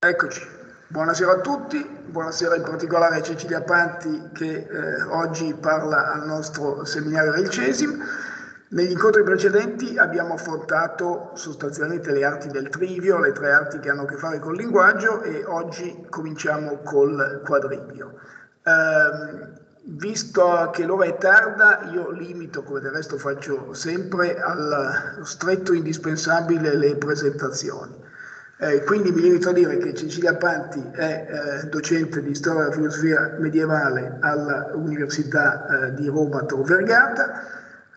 Eccoci, buonasera a tutti, buonasera in particolare a Cecilia Panti che eh, oggi parla al nostro seminario del CESIM. Negli incontri precedenti abbiamo affrontato sostanzialmente le arti del trivio, le tre arti che hanno a che fare col linguaggio e oggi cominciamo col quadrivio. Ehm, visto che l'ora è tarda, io limito, come del resto faccio sempre, al stretto indispensabile le presentazioni. Eh, quindi mi limito a dire che Cecilia Panti è eh, docente di storia della filosofia medievale all'Università eh, di Roma Tor Vergata,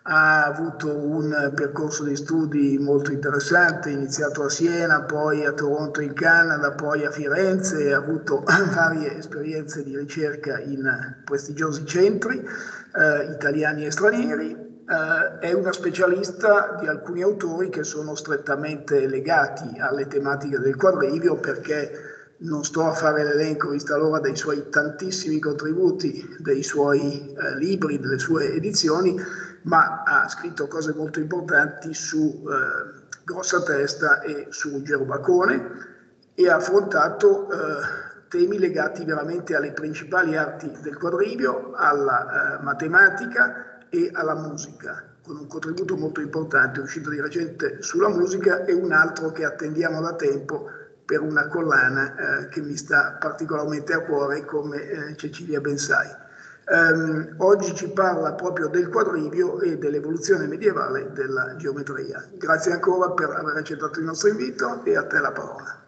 ha avuto un percorso di studi molto interessante, iniziato a Siena, poi a Toronto in Canada, poi a Firenze, ha avuto varie esperienze di ricerca in prestigiosi centri eh, italiani e stranieri, eh, è una specialista di alcuni autori che sono strettamente legati alle tematiche del quadrivio perché non sto a fare l'elenco vista l'ora dei suoi tantissimi contributi, dei suoi eh, libri, delle sue edizioni, ma ha scritto cose molto importanti su eh, Grossa Testa e su Bacone e ha affrontato eh, temi legati veramente alle principali arti del quadrivio, alla eh, matematica, e alla musica, con un contributo molto importante uscito di recente sulla musica e un altro che attendiamo da tempo per una collana eh, che mi sta particolarmente a cuore come eh, Cecilia Bensai. Um, oggi ci parla proprio del quadrivio e dell'evoluzione medievale della geometria. Grazie ancora per aver accettato il nostro invito e a te la parola.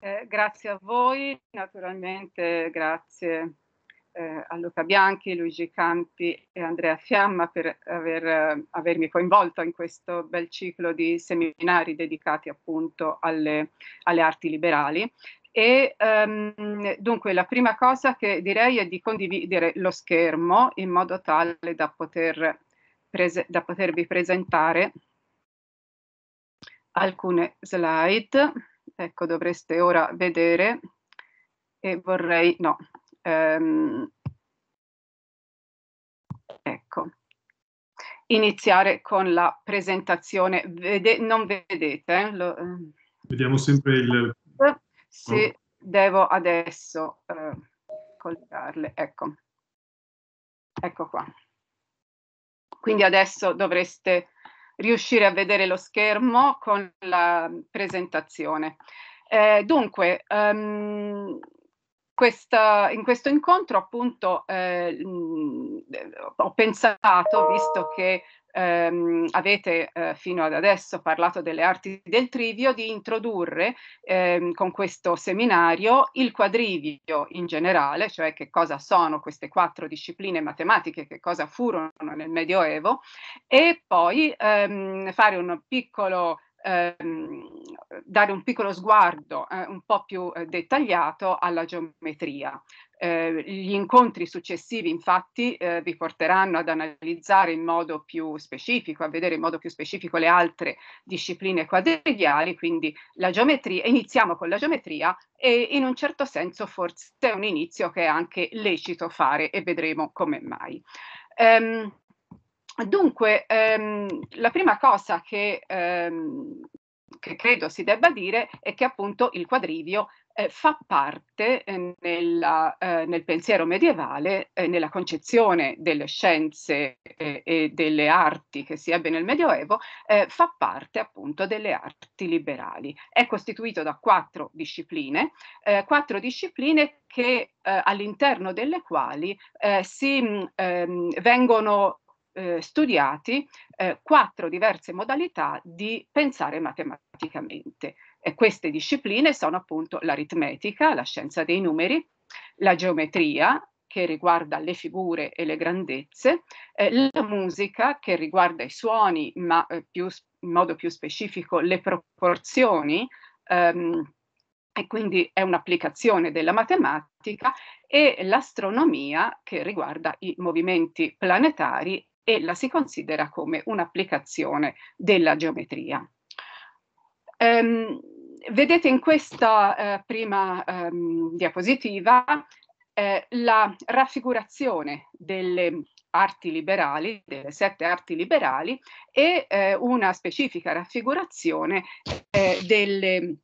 Eh, grazie a voi, naturalmente grazie eh, a Luca Bianchi, Luigi Campi e Andrea Fiamma per aver, eh, avermi coinvolto in questo bel ciclo di seminari dedicati appunto alle, alle arti liberali. E um, dunque la prima cosa che direi è di condividere lo schermo in modo tale da, poter prese- da potervi presentare alcune slide. Ecco, dovreste ora vedere e vorrei, no, ehm, ecco, iniziare con la presentazione. Vede, non vedete? Eh? Lo, ehm. Vediamo sempre il... Se oh. devo adesso eh, collegarle, ecco. Ecco qua. Quindi adesso dovreste riuscire a vedere lo schermo con la presentazione. Eh, dunque, um, questa, in questo incontro appunto eh, ho pensato, visto che ehm, avete eh, fino ad adesso parlato delle arti del trivio, di introdurre ehm, con questo seminario il quadrivio in generale, cioè che cosa sono queste quattro discipline matematiche, che cosa furono nel Medioevo, e poi ehm, fare un piccolo ehm, dare un piccolo sguardo eh, un po' più eh, dettagliato alla geometria. Eh, gli incontri successivi infatti eh, vi porteranno ad analizzare in modo più specifico, a vedere in modo più specifico le altre discipline quadriviali, quindi la geometria, iniziamo con la geometria e in un certo senso forse è un inizio che è anche lecito fare e vedremo come mai. Um, Dunque, ehm, la prima cosa che, ehm, che, credo si debba dire è che appunto il quadrivio eh, fa parte eh, nella, eh, nel pensiero medievale, eh, nella concezione delle scienze eh, e delle arti che si ebbe nel Medioevo, eh, fa parte appunto delle arti liberali. È costituito da quattro discipline, quattro discipline che all'interno delle quali si, mh, mm, ehm, vengono eh, studiati eh, quattro diverse modalità di pensare matematicamente. E queste discipline sono appunto l'aritmetica, la scienza dei numeri, la geometria, che riguarda le figure e le grandezze, eh, la musica che riguarda i suoni, ma eh, più, in modo più specifico le proporzioni, ehm, e quindi è un'applicazione della matematica, e l'astronomia che riguarda i movimenti planetari e la si considera come un'applicazione della geometria. Ehm, vedete in questa eh, prima ehm, diapositiva eh, la raffigurazione delle arti liberali, delle sette arti liberali e eh, una specifica raffigurazione eh, delle,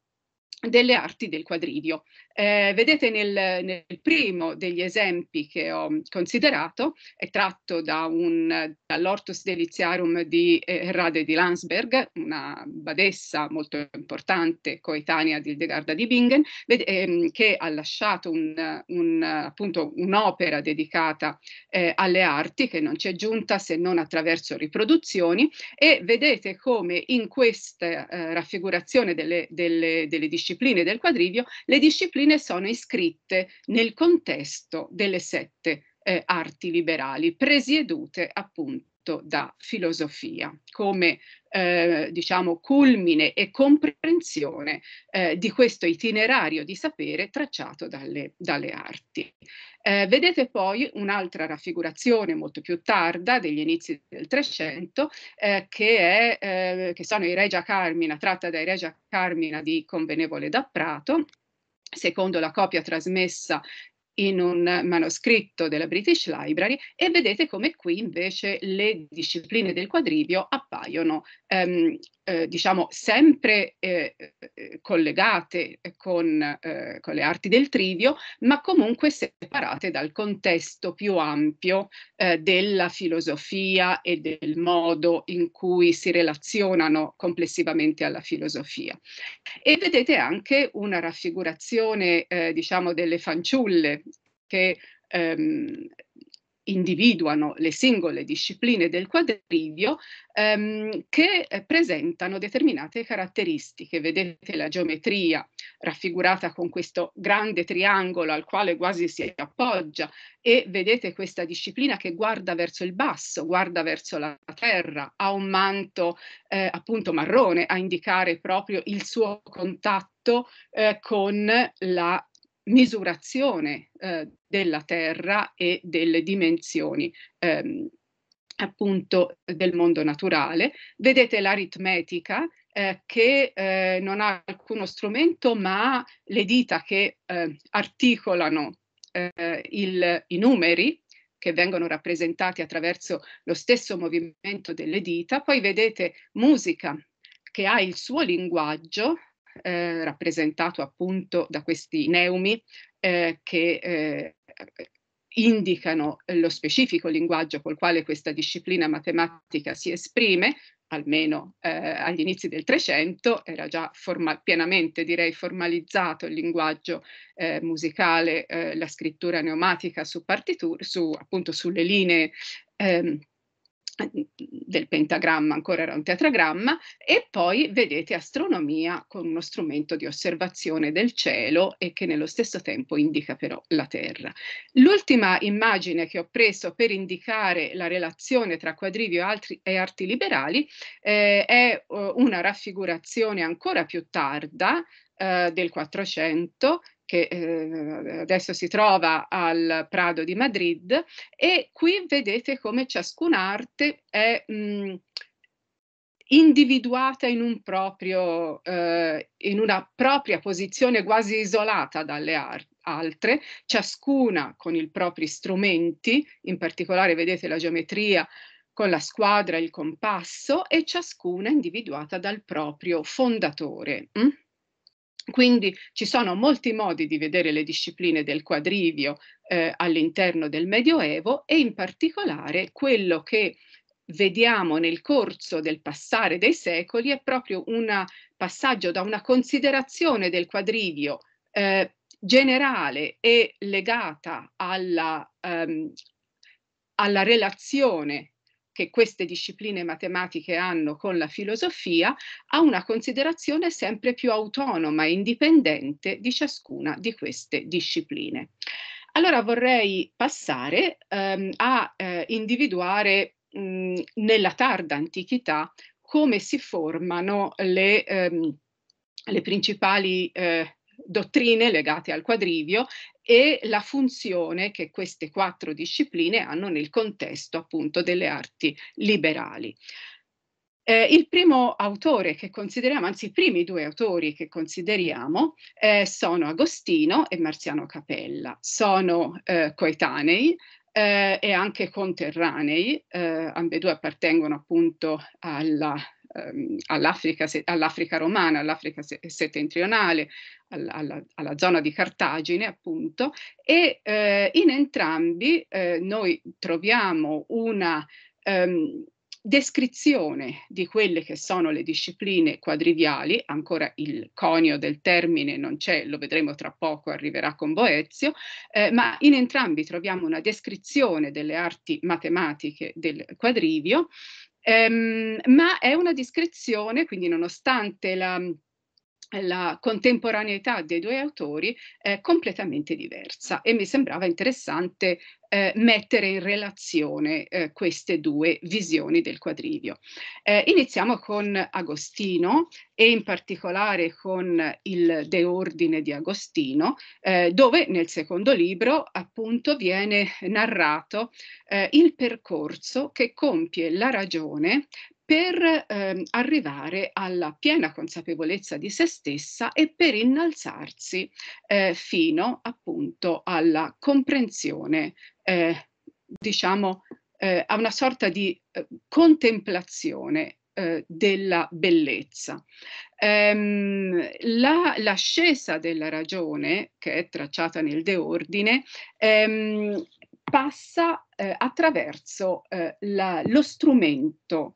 delle arti del quadrivio. Eh, vedete nel, nel, primo degli esempi che ho considerato, è tratto da un, dall'Ortus Deliziarum di eh, Rade di Landsberg, una badessa molto importante coetanea di Hildegarda di Bingen, ved- ehm, che ha lasciato un, un, appunto un'opera dedicata eh, alle arti che non ci è giunta se non attraverso riproduzioni e vedete come in questa eh, raffigurazione delle, delle, delle discipline del quadrivio le discipline discipline sono iscritte nel contesto delle sette eh, arti liberali, presiedute appunto da filosofia come eh, diciamo culmine e comprensione eh, di questo itinerario di sapere tracciato dalle, dalle arti. Eh, vedete poi un'altra raffigurazione molto più tarda degli inizi del Trecento eh, che, è, eh, che sono i Regia Carmina, tratta dai Regia Carmina di Convenevole da Prato secondo la copia trasmessa in un manoscritto della British Library e vedete come qui invece le discipline del quadrivio appaiono ehm, eh, diciamo sempre eh, eh collegate eh, con, eh, con, le arti del trivio, ma comunque separate dal contesto più ampio eh, della filosofia e del modo in cui si relazionano complessivamente alla filosofia. E vedete anche una raffigurazione, diciamo, delle fanciulle che ehm, individuano le singole discipline del quadrivio ehm, che eh, presentano determinate caratteristiche. Vedete la geometria raffigurata con questo grande triangolo al quale quasi si appoggia e vedete questa disciplina che guarda verso il basso, guarda verso la terra, ha un manto eh, appunto marrone a indicare proprio il suo contatto eh, con la misurazione eh, della terra e delle dimensioni ehm, appunto del mondo naturale. Vedete l'aritmetica eh, che eh, non ha alcuno strumento ma le dita che eh, articolano eh, il, i numeri che vengono rappresentati attraverso lo stesso movimento delle dita. Poi vedete musica che ha il suo linguaggio eh, rappresentato appunto da questi neumi eh, che eh, indicano lo specifico linguaggio col quale questa disciplina matematica si esprime, almeno eh, agli inizi del Trecento, era già forma- pienamente direi formalizzato il linguaggio eh, musicale, eh, la scrittura neumatica su partiture, su, appunto sulle linee ehm, del pentagramma ancora era un tetragramma e poi vedete astronomia con uno strumento di osservazione del cielo e che nello stesso tempo indica però la Terra. L'ultima immagine che ho preso per indicare la relazione tra quadrivio e arti liberali eh, è eh, una raffigurazione ancora più tarda eh, del 400 che eh, adesso si trova al Prado di Madrid e qui vedete come ciascun'arte è mh, mm, individuata in, un proprio, eh, in una propria posizione quasi isolata dalle arti altre, ciascuna con i propri strumenti, in particolare vedete la geometria con la squadra, il compasso e ciascuna individuata dal proprio fondatore. Mm? Quindi ci sono molti modi di vedere le discipline del quadrivio eh, all'interno del Medioevo e in particolare quello che vediamo nel corso del passare dei secoli è proprio un passaggio da una considerazione del quadrivio eh, generale e legata alla, um, alla relazione che queste discipline matematiche hanno con la filosofia a una considerazione sempre più autonoma e indipendente di ciascuna di queste discipline. Allora vorrei passare ehm, a eh, individuare mh, mhmm, nella tarda antichità come si formano le, ehm, le principali eh, dottrine legate al quadrivio e la funzione che queste quattro discipline hanno nel contesto appunto delle arti liberali. Eh, il primo autore che consideriamo, anzi i primi due autori che consideriamo, eh, sono Agostino e Marziano Capella. Sono eh, coetanei eh, e anche conterranei, eh, ambedue appartengono appunto alla Ehm, all'Africa, all'Africa, romana, all'Africa settentrionale, alla-, alla, zona di Cartagine appunto, e eh, in entrambi eh, noi troviamo una ehm, descrizione di quelle che sono le discipline quadriviali, ancora il conio del termine non c'è, lo vedremo tra poco, arriverà con Boezio, eh, ma in entrambi troviamo una descrizione delle arti matematiche del quadrivio Ehm, ma è una descrizione, quindi nonostante la la contemporaneità dei due autori è completamente diversa e mi sembrava interessante eh, mettere in relazione eh, queste due visioni del quadrivio. Eh, iniziamo con Agostino e in particolare con il De Ordine di Agostino, eh, dove nel secondo libro appunto viene narrato eh, il percorso che compie la ragione per ehm, arrivare alla piena consapevolezza di se stessa e per innalzarsi eh, fino appunto alla comprensione, eh, diciamo, eh, a una sorta di eh, contemplazione eh, della bellezza. Ehm, la, l'ascesa della ragione, che è tracciata nel deordine, ehm, passa eh, attraverso la, lo strumento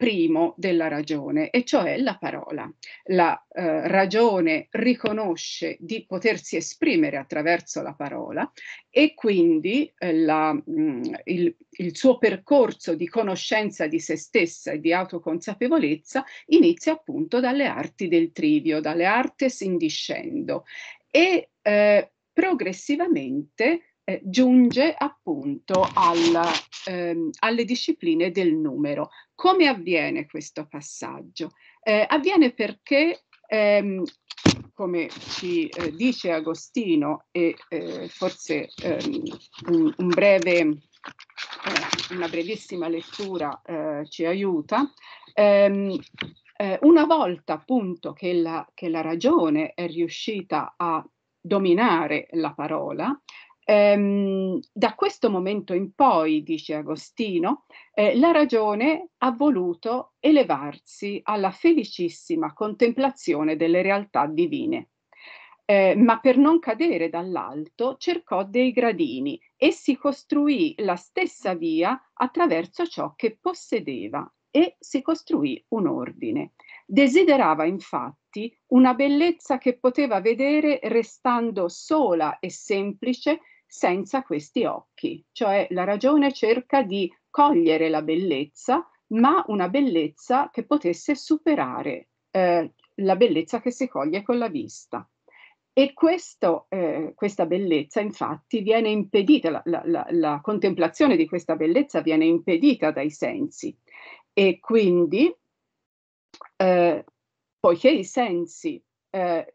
primo della ragione, e cioè la parola. La eh, ragione riconosce di potersi esprimere attraverso la parola e quindi eh, la, mh, mm, il, il suo percorso di conoscenza di se stessa e di autoconsapevolezza inizia appunto dalle arti del trivio, dalle artes in discendo e eh, progressivamente eh, giunge appunto alla, ehm, alle discipline del numero. Come avviene questo passaggio? Eh, avviene perché, ehm, come ci eh, dice Agostino, e eh, forse ehm, un, un breve, eh, una brevissima lettura ci aiuta, ehm, una volta appunto che la, che la ragione è riuscita a dominare la parola, Ehm, da questo momento in poi, dice Agostino, eh, la ragione ha voluto elevarsi alla felicissima contemplazione delle realtà divine. Eh, ma per non cadere dall'alto cercò dei gradini e si costruì la stessa via attraverso ciò che possedeva e si costruì un ordine. Desiderava infatti una bellezza che poteva vedere restando sola e semplice senza questi occhi, cioè la ragione cerca di cogliere la bellezza, ma una bellezza che potesse superare eh, la bellezza che si coglie con la vista. E questo, eh, questa bellezza, infatti, viene impedita, la, la, la, la, contemplazione di questa bellezza viene impedita dai sensi. E quindi eh, poiché i sensi eh,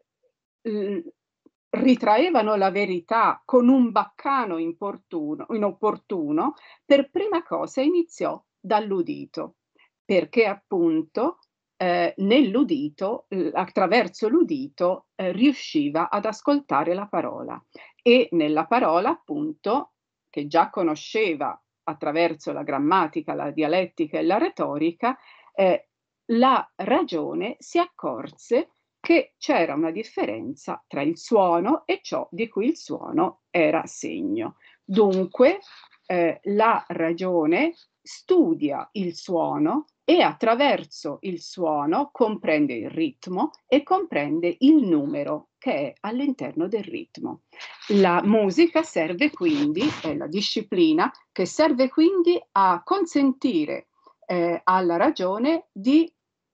ritraevano la verità con un baccano inopportuno, per prima cosa iniziò dall'udito, perché appunto eh, nell'udito, attraverso l'udito, eh, riusciva ad ascoltare la parola e nella parola appunto, che già conosceva attraverso la grammatica, la dialettica e la retorica, eh, la ragione si accorse che c'era una differenza tra il suono e ciò di cui il suono era segno. Dunque eh, la ragione studia il suono e attraverso il suono comprende il ritmo e comprende il numero che è all'interno del ritmo. La musica serve quindi, è la disciplina che serve quindi a consentire eh, alla ragione di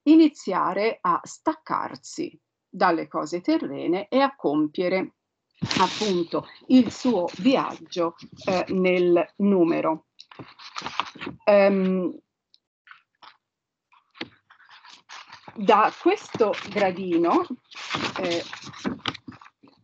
iniziare a staccarsi dalle cose terrene e a compiere appunto il suo viaggio eh, nel numero. Um, da questo gradino eh,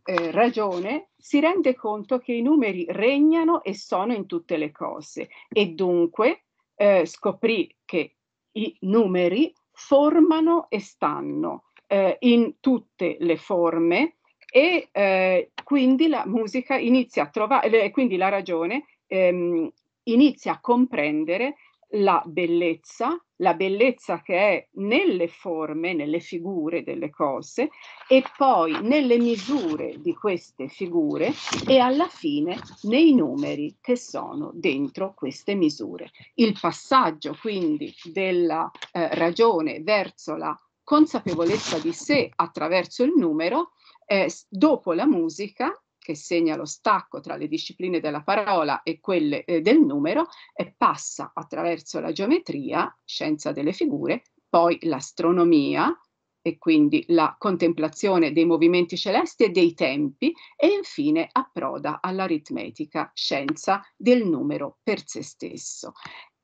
eh, ragione si rende conto che i numeri regnano e sono in tutte le cose e dunque eh, scoprì che i numeri formano e stanno eh, in tutte le forme e eh, quindi la musica inizia a trovare, quindi la ragione ehm, inizia a comprendere la bellezza, la bellezza che è nelle forme, nelle figure delle cose e poi nelle misure di queste figure e alla fine nei numeri che sono dentro queste misure. Il passaggio quindi della eh, ragione verso la consapevolezza di sé attraverso il numero eh, dopo la musica che segna lo stacco tra le discipline della parola e quelle eh, del numero e passa attraverso la geometria, scienza delle figure, poi l'astronomia e quindi la contemplazione dei movimenti celesti e dei tempi e infine approda all'aritmetica, scienza del numero per se stesso.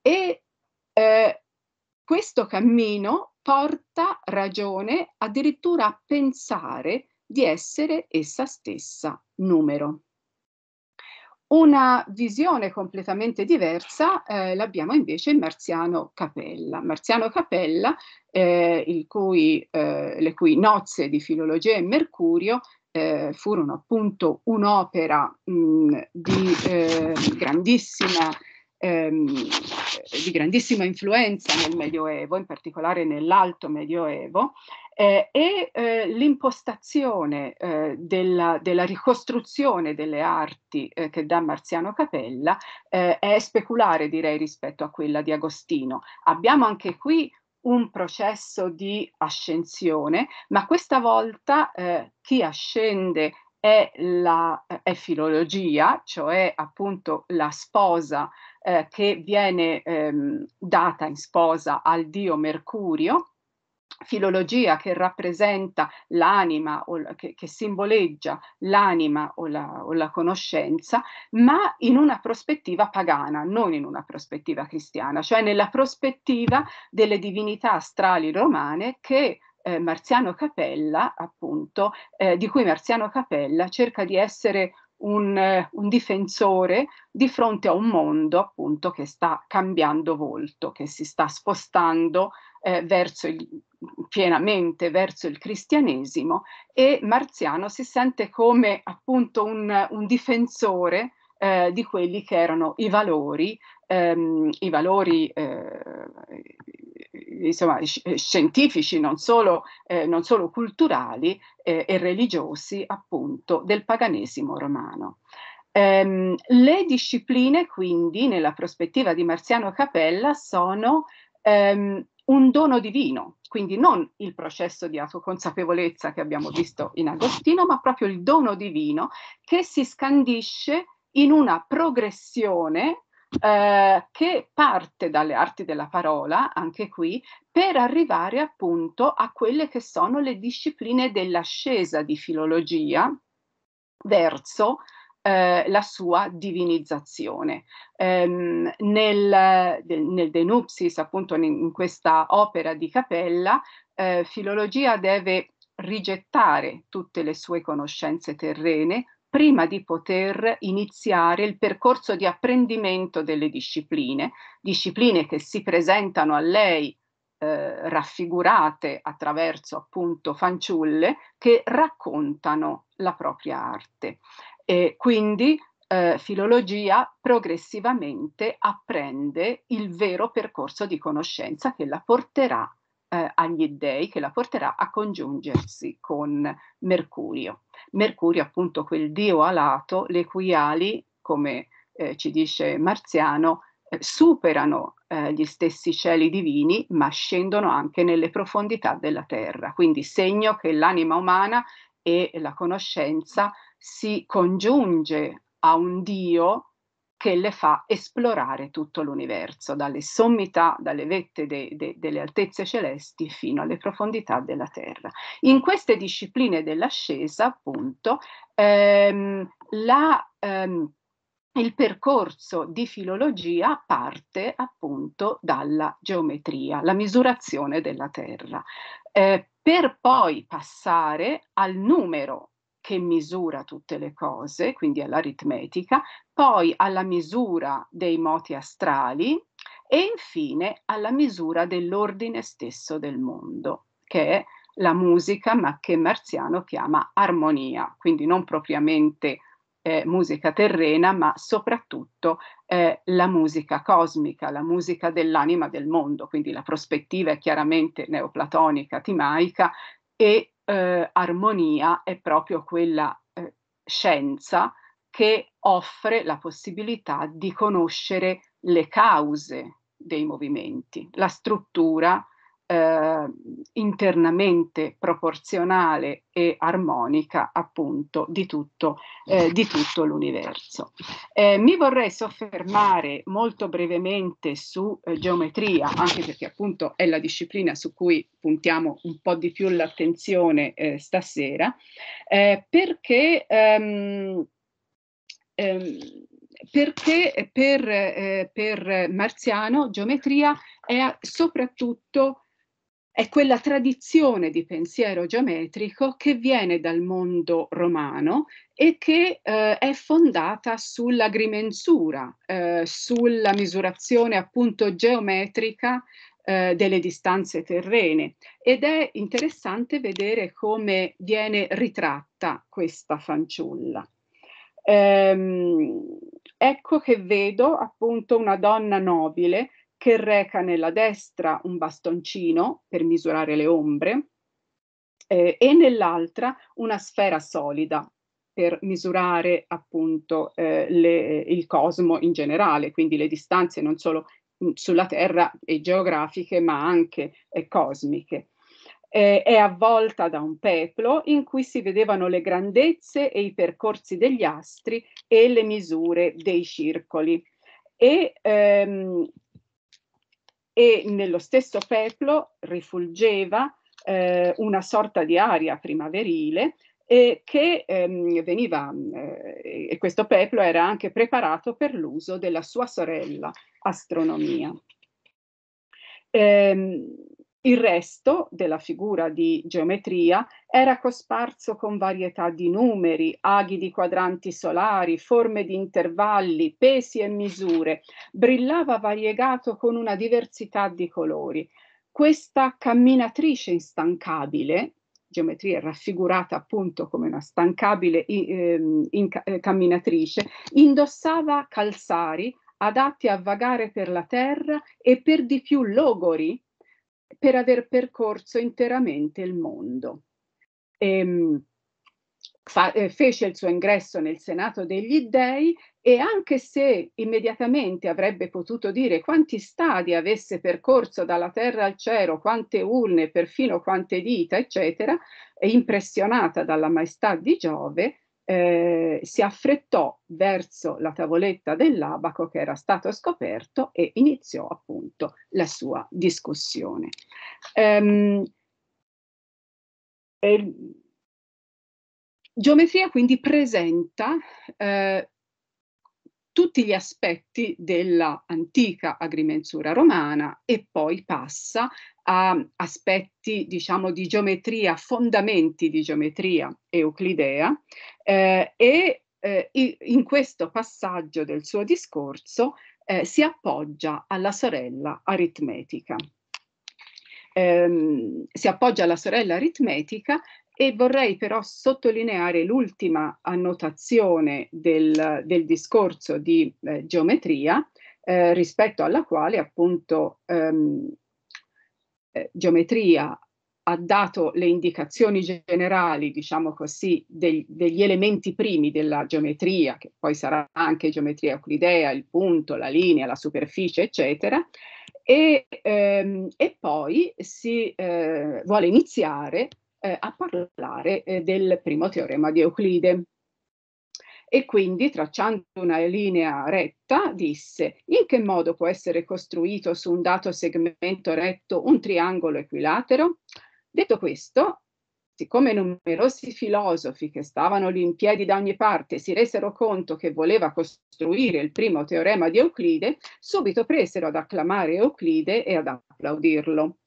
E eh, questo cammino porta ragione addirittura a pensare di essere essa stessa numero. Una visione completamente diversa eh, l'abbiamo invece in Marziano Capella. Marziano Capella, eh, cui, eh, le cui nozze di filologia e Mercurio eh, furono appunto un'opera di eh, grandissima ehm, eh, di grandissima influenza nel Medioevo, in particolare nell'Alto Medioevo, eh, e eh, l'impostazione eh, della, della, ricostruzione delle arti eh, che dà Marziano Capella eh, è speculare, direi, rispetto a quella di Agostino. Abbiamo anche qui un processo di ascensione, ma questa volta chi ascende è, la, è filologia, cioè appunto la sposa eh, che viene ehm, data in sposa al dio Mercurio, filologia che rappresenta l'anima o la, che, che, simboleggia l'anima o la, o la, conoscenza, ma in una prospettiva pagana, non in una prospettiva cristiana, cioè nella prospettiva delle divinità astrali romane che eh, Marziano Capella, appunto, eh, di cui Marziano Capella cerca di essere un, eh, un difensore di fronte a un mondo appunto che sta cambiando volto, che si sta spostando eh, verso il, pienamente verso il cristianesimo e Marziano si sente come appunto un, un difensore eh, di quelli che erano i valori, ehm, i valori eh, insomma, eh, scientifici, non solo, eh, non solo culturali eh, e religiosi, appunto, del paganesimo romano. Ehm, le discipline, quindi, nella prospettiva di Marziano Capella, sono ehm, un dono divino, quindi non il processo di autoconsapevolezza che abbiamo visto in Agostino, ma proprio il dono divino che si scandisce in una progressione eh, che parte dalle arti della parola, anche qui, per arrivare appunto a quelle che sono le discipline dell'ascesa di filologia verso eh, la sua divinizzazione. Ehm, nel, nel Denupsis, appunto in, questa opera di Capella, eh, filologia deve rigettare tutte le sue conoscenze terrene, prima di poter iniziare il percorso di apprendimento delle discipline, discipline che si presentano a lei eh, raffigurate attraverso appunto fanciulle che raccontano la propria arte. E quindi eh, filologia progressivamente apprende il vero percorso di conoscenza che la porterà eh, agli dèi che la porterà a congiungersi con Mercurio. Mercurio appunto quel dio alato le cui ali, come eh, ci dice Marziano, eh, superano eh, gli stessi cieli divini, ma scendono anche nelle profondità della terra, quindi segno che l'anima umana e la conoscenza si congiunge a un Dio che le fa esplorare tutto l'universo, dalle sommità, dalle vette de, de, delle altezze celesti fino alle profondità della Terra. In queste discipline dell'ascesa, appunto, ehm, la, ehm, il percorso di filologia parte appunto dalla geometria, la misurazione della Terra. Eh, per poi passare al numero che misura tutte le cose, quindi all'aritmetica, poi alla misura dei moti astrali e infine alla misura dell'ordine stesso del mondo, che è la musica, ma che Marziano chiama armonia, quindi non propriamente eh, musica terrena, ma soprattutto eh, la musica cosmica, la musica dell'anima del mondo, quindi la prospettiva è chiaramente neoplatonica, timaica, e eh, armonia è proprio quella eh, scienza che offre la possibilità di conoscere le cause dei movimenti, la struttura eh, internamente proporzionale e armonica appunto di tutto, eh, di tutto l'universo. Eh, mi vorrei soffermare molto brevemente su eh, geometria, anche perché appunto è la disciplina su cui puntiamo un po' di più l'attenzione eh, stasera, eh, perché ehm, ehm, perché per, eh, per, Marziano geometria è soprattutto è quella tradizione di pensiero geometrico che viene dal mondo romano e che eh, è fondata sull'agrimensura, eh, sulla misurazione appunto geometrica eh, delle distanze terrene ed è interessante vedere come viene ritratta questa fanciulla. Ehm, ecco che vedo appunto una donna nobile che reca nella destra un bastoncino per misurare le ombre eh, e nell'altra una sfera solida per misurare appunto eh, le, il cosmo in generale, quindi le distanze non solo mm, sulla Terra e geografiche ma anche eh, cosmiche. Eh, è avvolta da un peplo in cui si vedevano le grandezze e i percorsi degli astri e le misure dei circoli e ehm, e nello stesso peplo rifulgeva eh, una sorta di aria primaverile e che ehm, veniva, eh, e questo peplo era anche preparato per l'uso della sua sorella, astronomia. Ehm, il resto della figura di geometria era cosparso con varietà di numeri, aghi di quadranti solari, forme di intervalli, pesi e misure, brillava variegato con una diversità di colori. Questa camminatrice instancabile, geometria è raffigurata appunto come una stancabile eh, in, eh, camminatrice, indossava calzari adatti a vagare per la terra e per di più logori per aver percorso interamente il mondo. Ehm, fa, eh, fece il suo ingresso nel Senato degli Dei e anche se immediatamente avrebbe potuto dire quanti stadi avesse percorso dalla terra al cielo, quante urne, perfino quante dita, eccetera, impressionata dalla maestà di Giove, eh, si affrettò verso la tavoletta dell'abaco che era stato scoperto e iniziò appunto la sua discussione. Ehm, eh, geometria quindi presenta eh, tutti gli aspetti dell'antica agrimensura romana e poi passa a aspetti diciamo di geometria, fondamenti di geometria euclidea eh, e eh, in questo passaggio del suo discorso eh, si appoggia alla sorella aritmetica. Ehm, si appoggia alla sorella aritmetica e vorrei però sottolineare l'ultima annotazione del, del discorso di eh, geometria eh, rispetto alla quale appunto ehm, eh, geometria ha dato le indicazioni generali, diciamo così, dei, degli elementi primi della geometria, che poi sarà anche geometria euclidea, il punto, la linea, la superficie, eccetera, e, ehm, e poi si eh, vuole iniziare eh, a parlare eh, del primo teorema di Euclide e quindi tracciando una linea retta disse in che modo può essere costruito su un dato segmento retto un triangolo equilatero? Detto questo, siccome numerosi filosofi che stavano lì in piedi da ogni parte si resero conto che voleva costruire il primo teorema di Euclide, subito presero ad acclamare Euclide e ad applaudirlo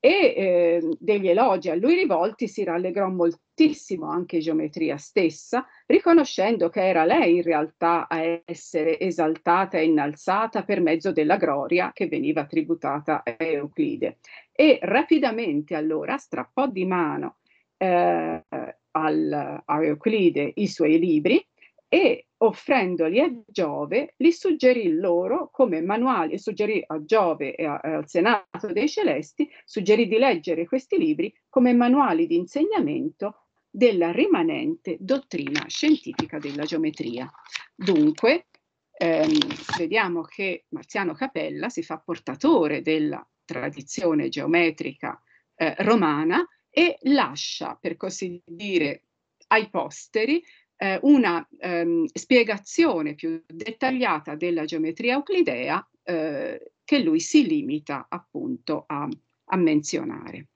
e eh, degli elogi a lui rivolti si rallegrò moltissimo anche Geometria stessa, riconoscendo che era lei in realtà a essere esaltata e innalzata per mezzo della gloria che veniva tributata a Euclide. E rapidamente allora strappò di mano eh, al, a Euclide i suoi libri e offrendoli a Giove, li suggerì loro come manuali, suggerì a Giove e a, al Senato dei Celesti, suggerì di leggere questi libri come manuali di insegnamento della rimanente dottrina scientifica della geometria. Dunque, ehm, vediamo che Marziano Capella si fa portatore della tradizione geometrica eh, romana e lascia, per così dire, ai posteri eh, una ehm, spiegazione più dettagliata della geometria euclidea eh, che lui si limita appunto a, a menzionare.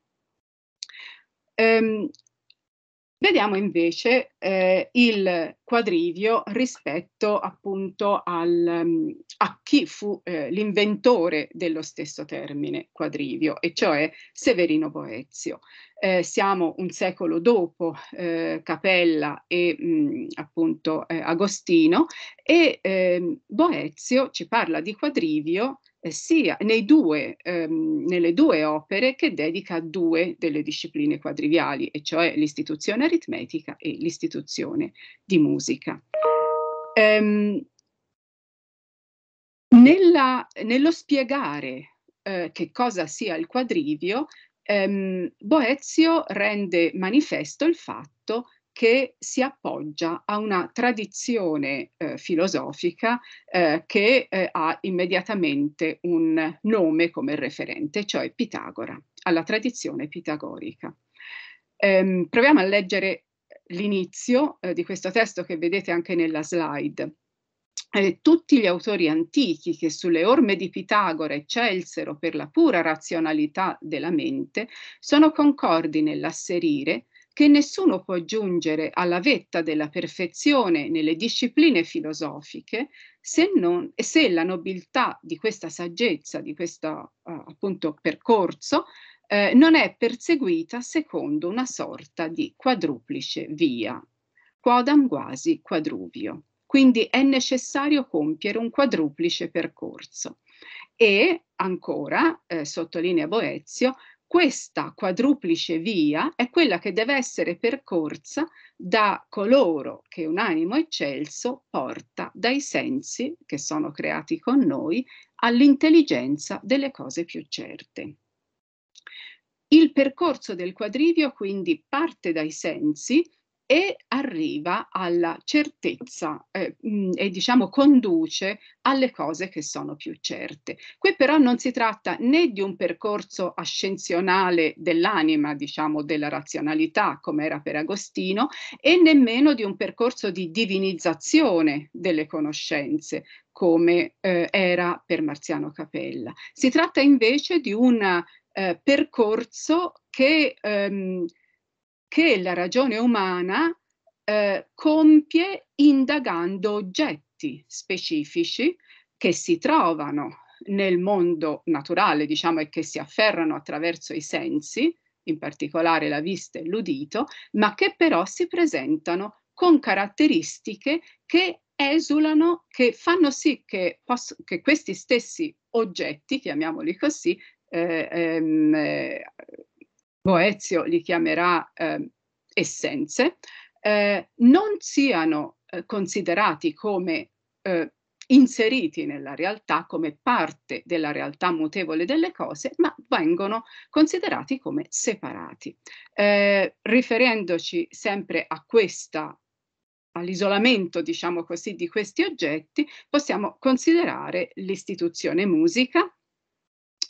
Ehm, Vediamo invece eh, il quadrivio rispetto appunto al, mm, a chi fu eh, l'inventore dello stesso termine quadrivio, e cioè Severino Boezio. Eh, siamo un secolo dopo eh, Capella e mh, mm, appunto eh, Agostino e ehm, Boezio ci parla di quadrivio eh, sia nei due, ehm, nelle due opere che dedica a due delle discipline quadriviali, e cioè l'istituzione aritmetica e l'istituzione di musica. Ehm, nella, nello spiegare eh, che cosa sia il quadrivio, ehm, Boezio rende manifesto il fatto che si appoggia a una tradizione eh, filosofica eh, che eh, ha immediatamente un nome come referente, cioè Pitagora, alla tradizione pitagorica. Ehm, proviamo a leggere l'inizio eh, di questo testo che vedete anche nella slide. Eh, tutti gli autori antichi che sulle orme di Pitagora eccelsero per la pura razionalità della mente sono concordi nell'asserire che nessuno può giungere alla vetta della perfezione nelle discipline filosofiche se, non, se la nobiltà di questa saggezza, di questo uh, appunto percorso, eh, non è perseguita secondo una sorta di quadruplice via, quodam quasi quadruvio. Quindi è necessario compiere un quadruplice percorso. E ancora, eh, sottolinea Boezio, questa quadruplice via è quella che deve essere percorsa da coloro che un animo eccelso porta dai sensi che sono creati con noi all'intelligenza delle cose più certe. Il percorso del quadrivio quindi parte dai sensi, e arriva alla certezza eh, mm, e diciamo conduce alle cose che sono più certe. Qui però non si tratta né di un percorso ascensionale dell'anima, diciamo della razionalità come era per Agostino, e nemmeno di un percorso di divinizzazione delle conoscenze come eh, era per Marziano Capella. Si tratta invece di un eh, percorso che ehm, che la ragione umana eh, compie indagando oggetti specifici che si trovano nel mondo naturale, diciamo, e che si afferrano attraverso i sensi, in particolare la vista e l'udito, ma che però si presentano con caratteristiche che esulano, che fanno sì che, posso, che questi stessi oggetti, chiamiamoli così, eh, ehm, eh, Boezio li chiamerà eh, essenze, eh, non siano eh, considerati come eh, inseriti nella realtà, come parte della realtà mutevole delle cose, ma vengono considerati come separati. Eh, riferendoci sempre a questa all'isolamento, diciamo così, di questi oggetti, possiamo considerare l'istituzione musica,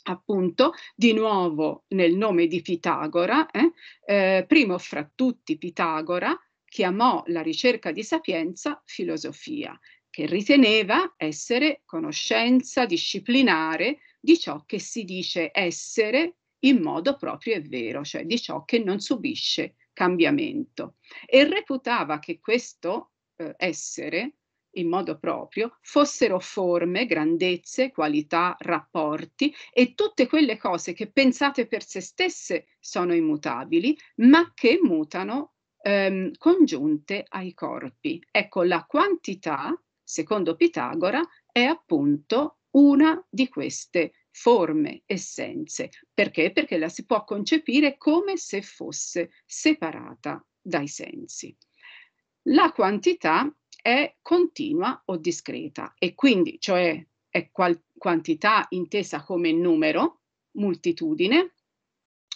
appunto, di nuovo nel nome di Pitagora, eh, eh, primo fra tutti Pitagora, chiamò la ricerca di sapienza filosofia, che riteneva essere conoscenza disciplinare di ciò che si dice essere in modo proprio e vero, cioè di ciò che non subisce cambiamento. E reputava che questo eh, essere in modo proprio fossero forme, grandezze, qualità, rapporti e tutte quelle cose che pensate per se stesse sono immutabili, ma che mutano ehm, congiunte ai corpi. Ecco, la quantità, secondo Pitagora, è appunto una di queste forme, essenze. Perché? Perché la si può concepire come se fosse separata dai sensi. La quantità è continua o discreta e quindi cioè è qual- quantità intesa come numero, multitudine,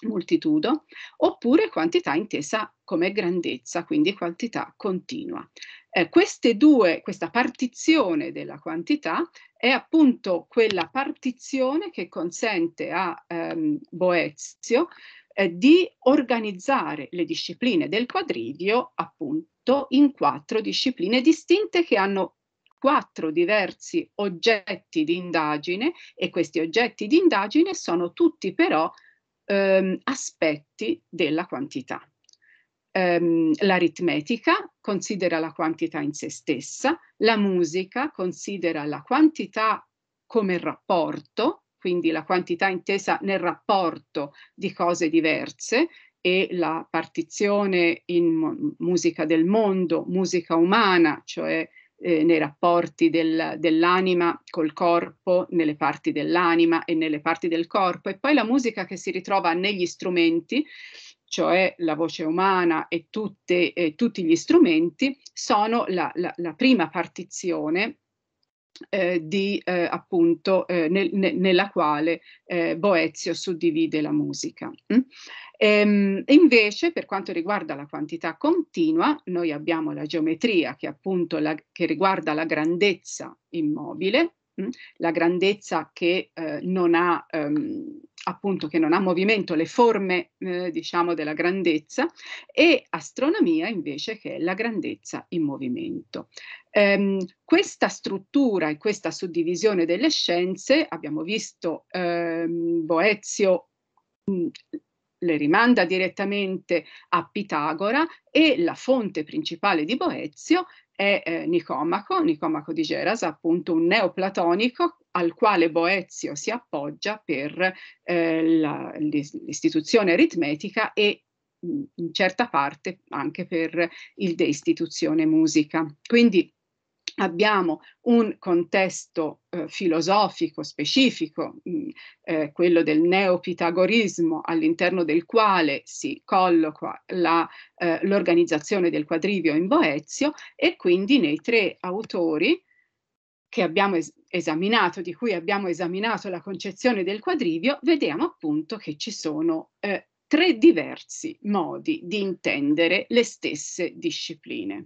multitudo, oppure quantità intesa come grandezza, quindi quantità continua. Eh, queste due, questa partizione della quantità è appunto quella partizione che consente a ehm, Boezio eh, di organizzare le discipline del quadrivio appunto prodotto in quattro discipline distinte che hanno quattro diversi oggetti di indagine e questi oggetti di indagine sono tutti però ehm, aspetti della quantità. Ehm, l'aritmetica considera la quantità in se stessa, la musica considera la quantità come rapporto, quindi la quantità intesa nel rapporto di cose diverse, e la partizione in musica del mondo, musica umana, cioè eh, nei rapporti del, dell'anima col corpo, nelle parti dell'anima e nelle parti del corpo, e poi la musica che si ritrova negli strumenti, cioè la voce umana e, tutte, eh, tutti gli strumenti, sono la, la, la prima partizione eh, di, eh, appunto, eh, nel, ne, nella quale eh, Boezio suddivide la musica. Mm? Ehm, invece, per quanto riguarda la quantità continua, noi abbiamo la geometria che appunto la, che riguarda la grandezza immobile, Hm? la grandezza che eh, non ha ehm, appunto che non ha movimento, le forme eh, diciamo della grandezza e astronomia invece che è la grandezza in movimento. Ehm, questa struttura e questa suddivisione delle scienze abbiamo visto ehm, Boezio le rimanda direttamente a Pitagora e la fonte principale di Boezio è eh, Nicomaco, Nicomaco di Geras, appunto un neoplatonico al quale Boezio si appoggia per eh, la, l'istituzione aritmetica e in certa parte anche per il deistituzione musica. Quindi abbiamo un contesto eh, filosofico specifico, mh, mm, eh, quello del neopitagorismo, all'interno del quale si colloca la, eh, l'organizzazione del quadrivio in Boezio e quindi nei tre autori che abbiamo es- esaminato, di cui abbiamo esaminato la concezione del quadrivio, vediamo appunto che ci sono eh, tre diversi modi di intendere le stesse discipline.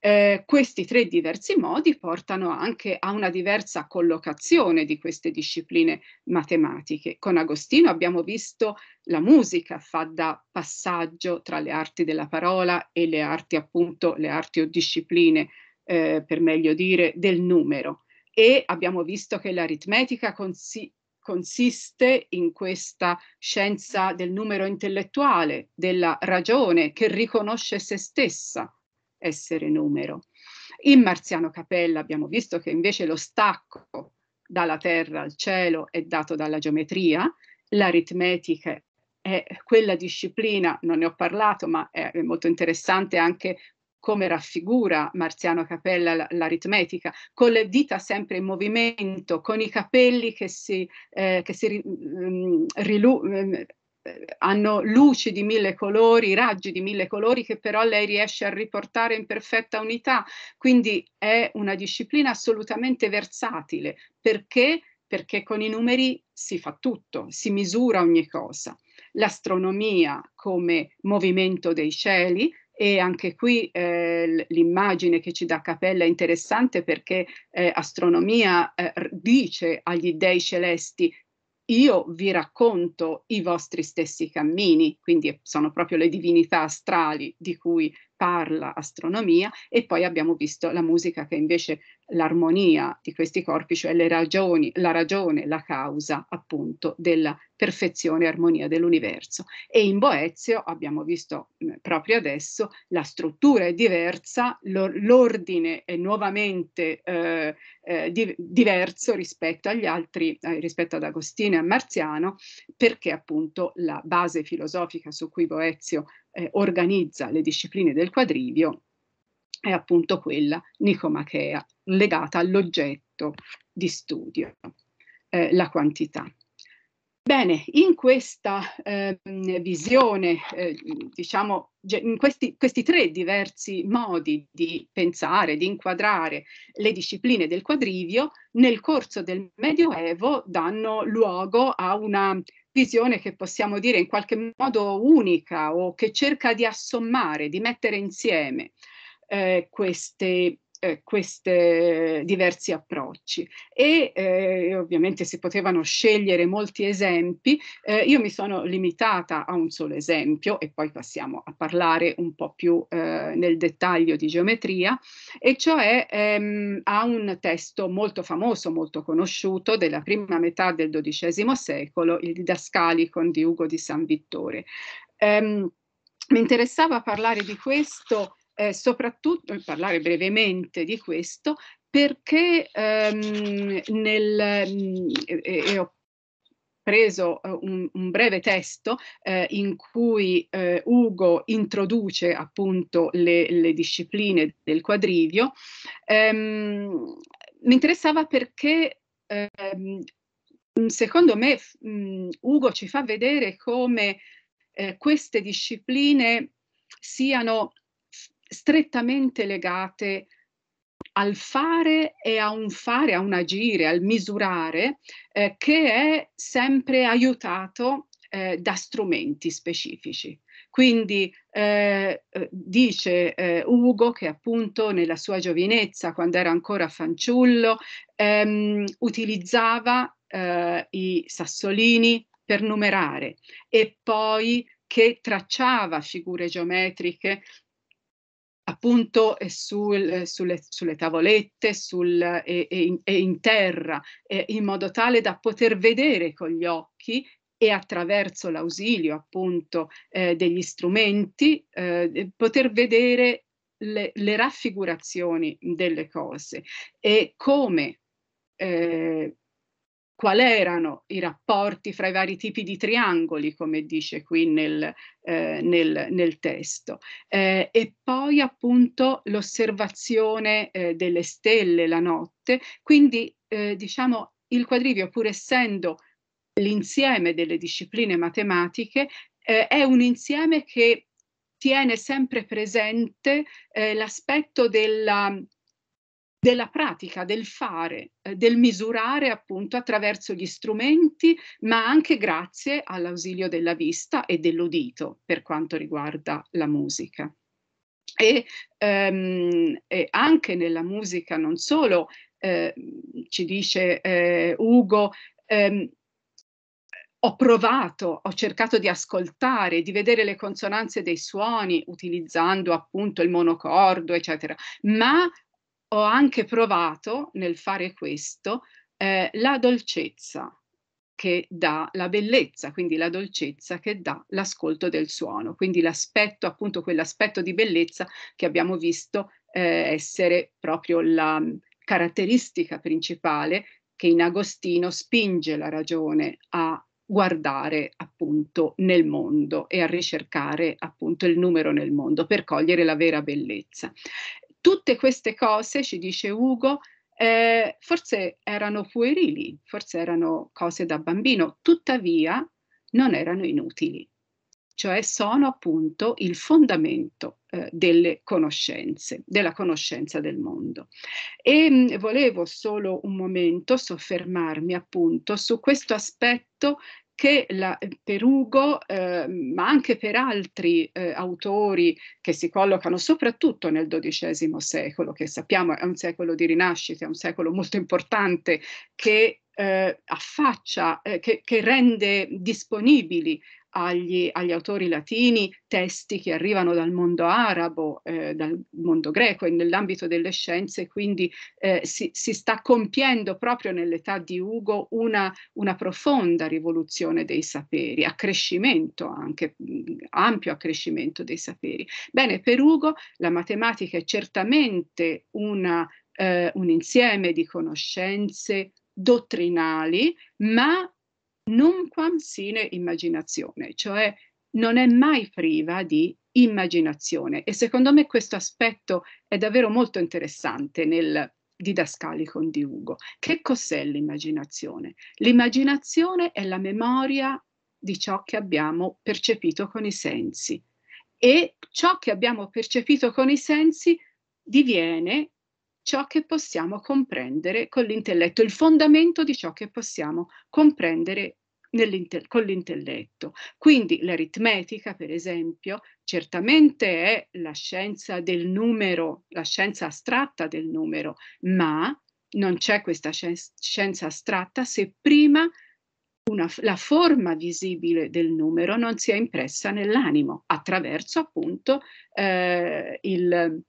Eh, questi tre diversi modi portano anche a una diversa collocazione di queste discipline matematiche. Con Agostino abbiamo visto la musica fa da passaggio tra le arti della parola e le arti appunto, le arti o discipline, eh, per meglio dire, del numero. E abbiamo visto che l'aritmetica consi- consiste in questa scienza del numero intellettuale, della ragione che riconosce se stessa essere numero. In Marziano Capella abbiamo visto che invece lo stacco dalla terra al cielo è dato dalla geometria, l'aritmetica è quella disciplina, non ne ho parlato, ma è molto interessante anche come raffigura Marziano Capella l'aritmetica, con le dita sempre in movimento, con i capelli che si, eh, che si mm, mm, rilu- mm, hanno luci di mille colori, raggi di mille colori che però lei riesce a riportare in perfetta unità, quindi è una disciplina assolutamente versatile. Perché? Perché con i numeri si fa tutto, si misura ogni cosa. L'astronomia come movimento dei cieli, e anche qui eh, l'immagine che ci dà Capella è interessante perché eh, astronomia eh, dice agli dei celesti io vi racconto i vostri stessi cammini, quindi sono proprio le divinità astrali di cui parla astronomia e poi abbiamo visto la musica che invece l'armonia di questi corpi, cioè le ragioni, la ragione, la causa appunto della perfezione e armonia dell'universo. E in Boezio abbiamo visto mh, proprio adesso la struttura è diversa, lo, l'ordine è nuovamente eh, eh, di, diverso rispetto agli altri, eh, rispetto ad Agostino e a Marziano, perché appunto la base filosofica su cui Boezio eh, organizza le discipline del quadrivio è appunto quella nicomachea, legata all'oggetto di studio, eh, la quantità. Bene, in questa eh, visione, eh, diciamo, in questi, questi, tre diversi modi di pensare, di inquadrare le discipline del quadrivio, nel corso del Medioevo danno luogo a una visione che possiamo dire in qualche modo unica o che cerca di assommare, di mettere insieme eh, questi eh, diversi approcci e eh, ovviamente si potevano scegliere molti esempi, eh, io mi sono limitata a un solo esempio e poi passiamo a parlare un po' più eh, nel dettaglio di geometria e cioè ehm, a un testo molto famoso, molto conosciuto della prima metà del XII secolo, il Didascalicon di Ugo di San Vittore. Um, mi interessava parlare di questo eh, soprattutto parlare brevemente di questo perché ehm, nel, eh, eh, ho preso eh, un, un, breve testo eh, in cui eh, Ugo introduce appunto le, le discipline del quadrivio. Ehm, mi interessava perché ehm, secondo me mh, mm, Ugo ci fa vedere come eh, queste discipline siano strettamente legate al fare e a un fare, a un agire, al misurare, eh, che è sempre aiutato eh, da strumenti specifici. Quindi eh, eh, dice eh, Ugo che appunto nella sua giovinezza, quando era ancora fanciullo, ehm, utilizzava eh, i sassolini per numerare e poi che tracciava figure geometriche appunto sul, sulle, sulle, tavolette sul, e, e, e, in terra, eh, in modo tale da poter vedere con gli occhi e attraverso l'ausilio appunto eh, degli strumenti eh, poter vedere le, le, raffigurazioni delle cose e come eh, qual erano i rapporti fra i vari tipi di triangoli, come dice qui nel, eh, nel, nel testo. Eh, e poi appunto l'osservazione eh, delle stelle la notte, quindi eh, diciamo il quadrivio pur essendo l'insieme delle discipline matematiche eh, è un insieme che tiene sempre presente eh, l'aspetto della della pratica, del fare, eh, del misurare appunto attraverso gli strumenti, ma anche grazie all'ausilio della vista e dell'udito per quanto riguarda la musica. E, ehm, e anche nella musica, non solo, eh, ci dice eh, Ugo, ehm, ho provato, ho cercato di ascoltare, di vedere le consonanze dei suoni utilizzando appunto il monocordo, eccetera, ma ho anche provato nel fare questo eh, la dolcezza che dà la bellezza, quindi la dolcezza che dà l'ascolto del suono, quindi l'aspetto, appunto quell'aspetto di bellezza che abbiamo visto eh, essere proprio la mm, caratteristica principale che in Agostino spinge la ragione a guardare appunto nel mondo e a ricercare appunto il numero nel mondo per cogliere la vera bellezza. Tutte queste cose, ci dice Ugo, eh, forse erano puerili, forse erano cose da bambino, tuttavia non erano inutili, cioè sono appunto il fondamento eh, delle conoscenze, della conoscenza del mondo. E mh, mm, volevo solo un momento soffermarmi appunto su questo aspetto che la, eh, per Ugo, eh, ma anche per altri eh, autori che si collocano soprattutto nel XII secolo, che sappiamo è un secolo di rinascita, è un secolo molto importante che eh, affaccia, eh, che, che, rende disponibili agli, agli autori latini testi che arrivano dal mondo arabo, eh, dal mondo greco e nell'ambito delle scienze, quindi eh, si, si, sta compiendo proprio nell'età di Ugo una, una profonda rivoluzione dei saperi, accrescimento anche, mm, ampio accrescimento dei saperi. Bene, per Ugo la matematica è certamente una, eh, un insieme di conoscenze dottrinali, ma numquam sine immaginazione, cioè non è mai priva di immaginazione e secondo me questo aspetto è davvero molto interessante nel didascalico di Ugo. Che cos'è l'immaginazione? L'immaginazione è la memoria di ciò che abbiamo percepito con i sensi e ciò che abbiamo percepito con i sensi diviene ciò che possiamo comprendere con l'intelletto, il fondamento di ciò che possiamo comprendere con l'intelletto. Quindi l'aritmetica, per esempio, certamente è la scienza del numero, la scienza astratta del numero, ma non c'è questa scienza astratta se prima una, la forma visibile del numero non si è impressa nell'animo attraverso appunto eh, il,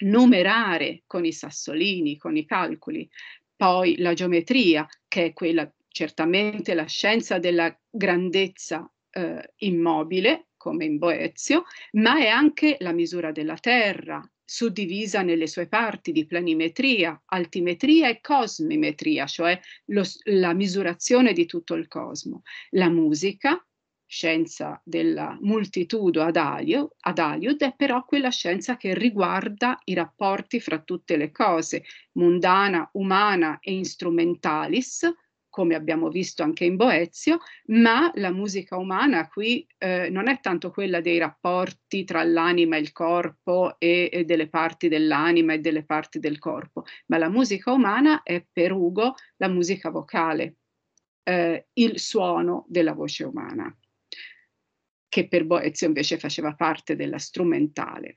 numerare con i sassolini, con i calcoli, poi la geometria, che è quella certamente la scienza della grandezza eh, immobile, come in Boezio, ma è anche la misura della terra, suddivisa nelle sue parti di planimetria, altimetria e cosmimetria, cioè lo, la misurazione di tutto il cosmo. La musica, scienza della multitudo ad, alio, ad aliud, è però quella scienza che riguarda i rapporti fra tutte le cose, mondana, umana e instrumentalis, come abbiamo visto anche in Boezio, ma la musica umana qui eh, non è tanto quella dei rapporti tra l'anima e il corpo e, e, delle parti dell'anima e delle parti del corpo, ma la musica umana è per Ugo la musica vocale, eh, il suono della voce umana che per Boezio invece faceva parte della strumentale.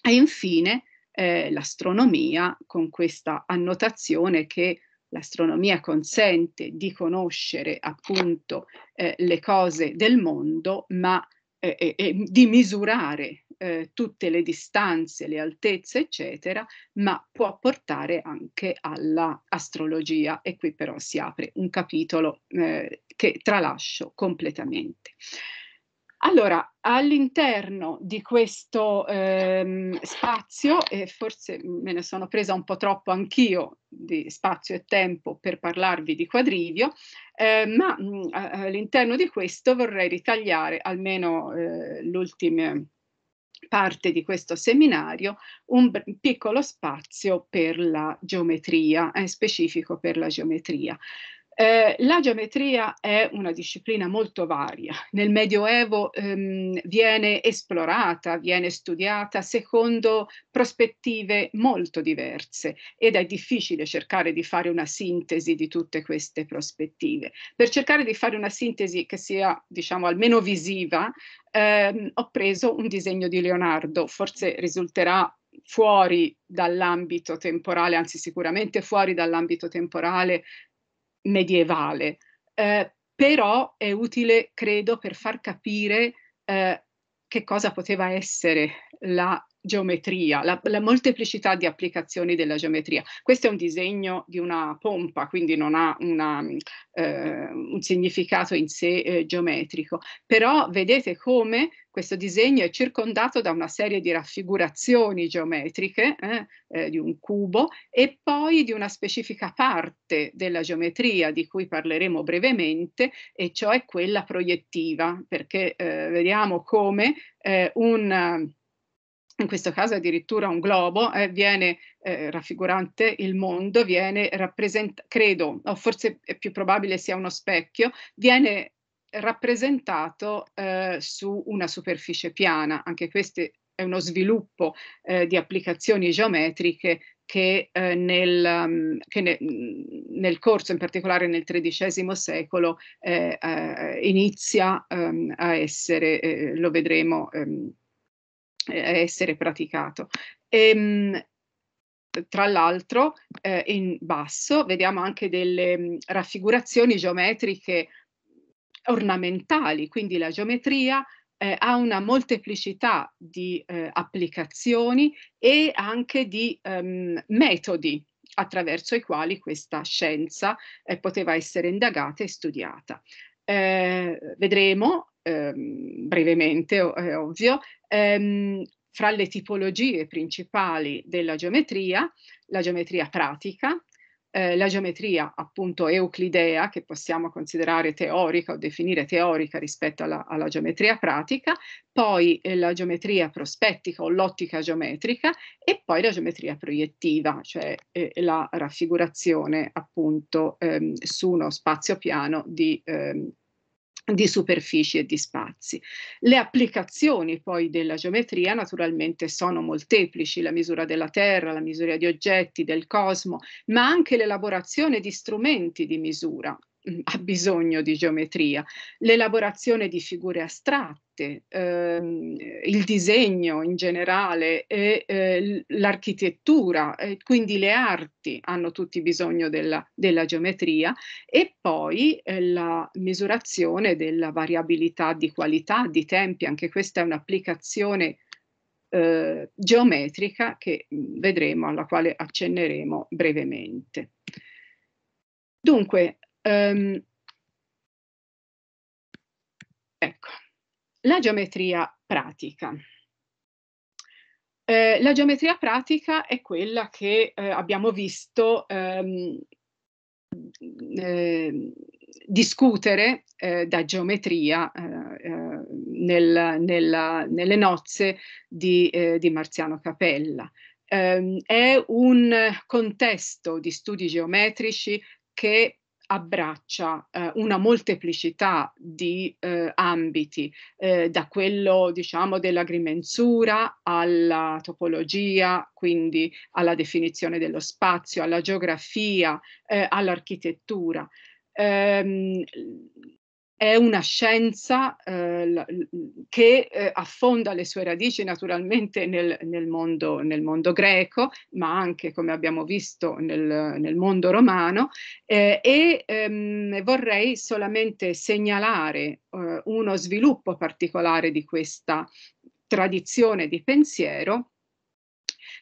E infine eh, l'astronomia con questa annotazione che l'astronomia consente di conoscere appunto eh, le cose del mondo, ma eh, eh, di misurare eh, tutte le distanze, le altezze, eccetera, ma può portare anche all'astrologia e qui però si apre un capitolo eh, che tralascio completamente. Allora, all'interno di questo ehm, spazio, e forse me ne sono presa un po' troppo anch'io di spazio e tempo per parlarvi di quadrivio, eh, ma mh, mm, all'interno di questo vorrei ritagliare almeno eh, l'ultima parte di questo seminario un piccolo spazio per la geometria, in eh, specifico per la geometria. Eh, la geometria è una disciplina molto varia. Nel Medioevo ehm, viene esplorata, viene studiata secondo prospettive molto diverse ed è difficile cercare di fare una sintesi di tutte queste prospettive. Per cercare di fare una sintesi che sia, diciamo, almeno visiva, ehm, ho preso un disegno di Leonardo, forse risulterà fuori dall'ambito temporale, anzi sicuramente fuori dall'ambito temporale medievale, eh, però è utile, credo, per far capire eh, che cosa poteva essere la geometria, la, la, molteplicità di applicazioni della geometria. Questo è un disegno di una pompa, quindi non ha una, eh, un significato in sé eh, geometrico, però vedete come questo disegno è circondato da una serie di raffigurazioni geometriche eh, eh, di un cubo e poi di una specifica parte della geometria di cui parleremo brevemente, e cioè quella proiettiva, perché eh, vediamo come eh, un in questo caso addirittura un globo, eh, viene eh, raffigurante il mondo, viene rappresentato, credo, o forse è più probabile sia uno specchio, viene rappresentato eh, su una superficie piana. Anche questo è uno sviluppo eh, di applicazioni geometriche che, eh, nel, um, che ne, mm, nel, corso, in particolare nel XIII secolo, eh, eh, inizia ehm, a essere, eh, lo vedremo, ehm, a essere praticato. E, ehm, tra l'altro eh, in basso vediamo anche delle mh, mm, raffigurazioni geometriche ornamentali, quindi la geometria eh, ha una molteplicità di eh, applicazioni e anche di ehm, metodi attraverso i quali questa scienza eh, poteva essere indagata e studiata. Eh, vedremo ehm, brevemente, è ovvio, ehm, fra le tipologie principali della geometria, la geometria pratica, eh, la geometria appunto euclidea, che possiamo considerare teorica o definire teorica rispetto alla, alla geometria pratica, poi eh, la geometria prospettica o l'ottica geometrica e poi la geometria proiettiva, cioè eh, la raffigurazione appunto ehm, su uno spazio piano di ehm, di superfici e di spazi. Le applicazioni poi della geometria naturalmente sono molteplici, la misura della Terra, la misura di oggetti, del cosmo, ma anche l'elaborazione di strumenti di misura mm, ha bisogno di geometria, l'elaborazione di figure astratte, l'arte, ehm, il disegno in generale e eh, l'architettura, eh, quindi le arti hanno tutti bisogno della, della geometria e poi eh, la misurazione della variabilità di qualità, di tempi, anche questa è un'applicazione eh, geometrica che mm, vedremo, alla quale accenneremo brevemente. Dunque, ehm, Ecco, la geometria pratica. Eh, la geometria pratica è quella che eh, abbiamo visto ehm, ehm eh, discutere da geometria eh, eh, nel, nella, nelle nozze di, eh, di Marziano Capella. Ehm, è un contesto di studi geometrici che abbraccia eh, una molteplicità di eh, ambiti, eh, da quello diciamo dell'agrimensura alla topologia, quindi alla definizione dello spazio, alla geografia, eh, all'architettura. Ehm, è una scienza eh, che eh, affonda le sue radici naturalmente nel, nel, mondo, nel, mondo, greco, ma anche, come abbiamo visto, nel, nel mondo romano. Eh, e ehm, vorrei solamente segnalare eh, uno sviluppo particolare di questa tradizione di pensiero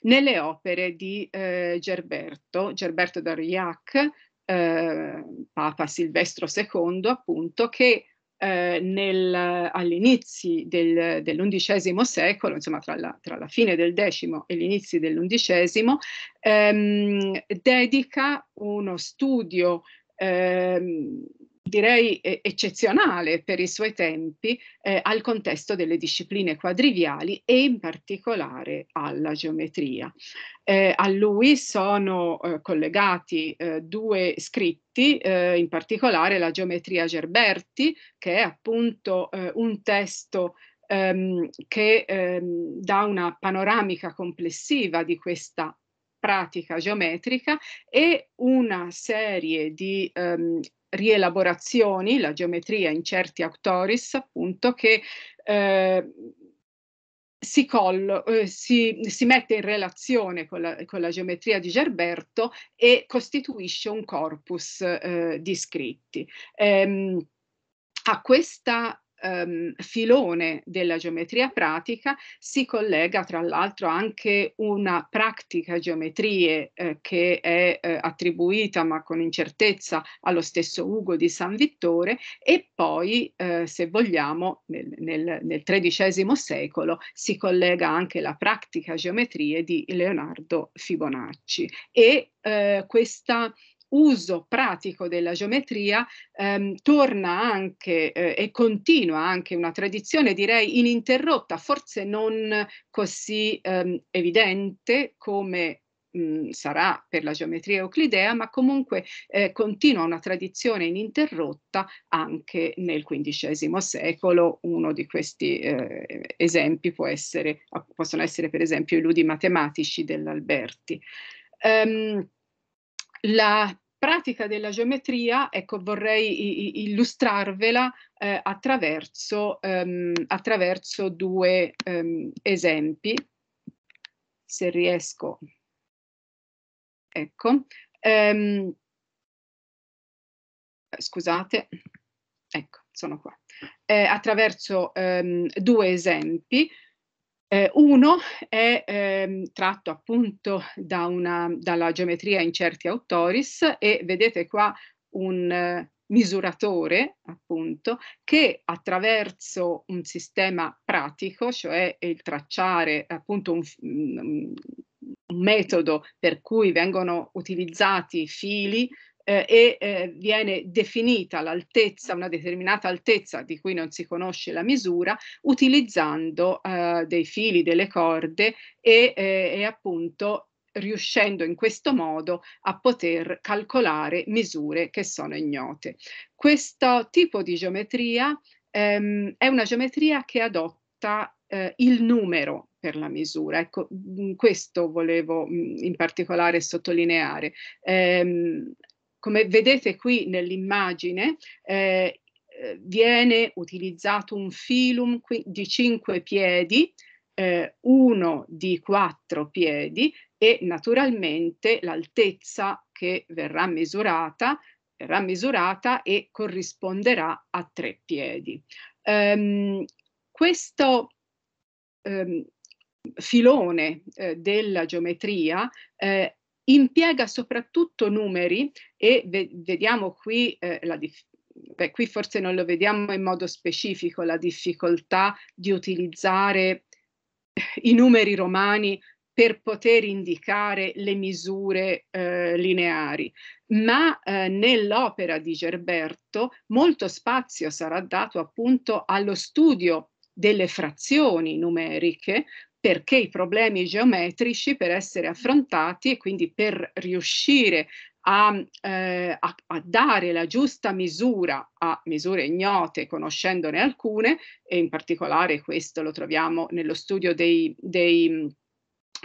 nelle opere di eh, Gerberto, Gerberto d'Aurillac, eh, Papa Silvestro II, appunto, che eh, all'inizio del, dell'undicesimo secolo, insomma tra la, tra la, fine del decimo e l'inizio dell'undicesimo, ehm, dedica uno studio ehm, direi eh, eccezionale per i suoi tempi eh, al contesto delle discipline quadriviali e in particolare alla geometria. Eh, a lui sono eh, collegati eh, due scritti eh, in particolare la geometria Gerberti, che è appunto un testo ehm, che ehm, dà una panoramica complessiva di questa pratica geometrica e una serie di ehm, rielaborazioni, la geometria in certi autoris, appunto, che eh, si, collo, eh, si, si, mette in relazione con la, con la, geometria di Gerberto e costituisce un corpus eh, di scritti. Ehm, a questa ehm, filone della geometria pratica si collega tra l'altro anche una pratica geometrie eh, che è eh, attribuita ma con incertezza allo stesso Ugo di San Vittore e poi eh, se vogliamo nel, nel, nel XIII secolo si collega anche la pratica geometrie di Leonardo Fibonacci e eh, questa uso pratico della geometria ehm, torna anche eh, e continua anche una tradizione direi ininterrotta, forse non così ehm, evidente come mh, mm, sarà per la geometria euclidea, ma comunque eh, continua una tradizione ininterrotta anche nel XV secolo. Uno di questi eh, esempi può essere, possono essere per esempio i ludi matematici dell'Alberti. Um, la pratica della geometria, ecco, vorrei illustrarvela eh, attraverso, ehm, attraverso, due ehm, esempi, se riesco. Ecco. Ehm, scusate, ecco, sono qua. Eh, attraverso ehm, due esempi, eh, uno è ehm, tratto appunto da una, dalla geometria in certi autoris e vedete qua un eh, misuratore appunto che attraverso un sistema pratico, cioè il tracciare appunto un, un metodo per cui vengono utilizzati fili, eh, e eh, viene definita l'altezza, una determinata altezza di cui non si conosce la misura, utilizzando eh, dei fili, delle corde e, eh, e appunto riuscendo in questo modo a poter calcolare misure che sono ignote. Questo tipo di geometria ehm, è una geometria che adotta eh, il numero per la misura. Ecco, mm, questo volevo mm, in particolare sottolineare. Eh, come vedete qui nell'immagine, eh, eh viene utilizzato un filum di cinque piedi, eh, uno di quattro piedi e naturalmente l'altezza che verrà misurata verrà misurata e corrisponderà a tre piedi. Um, questo um, filone eh, della geometria eh, impiega soprattutto numeri e ve- vediamo qui eh, la differenza beh, qui forse non lo vediamo in modo specifico la difficoltà di utilizzare i numeri romani per poter indicare le misure eh, lineari, ma eh, nell'opera di Gerberto molto spazio sarà dato appunto allo studio delle frazioni numeriche perché i problemi geometrici per essere affrontati e quindi per riuscire a, eh, a, a, dare la giusta misura a misure ignote, conoscendone alcune, e in particolare questo lo troviamo nello studio dei, dei,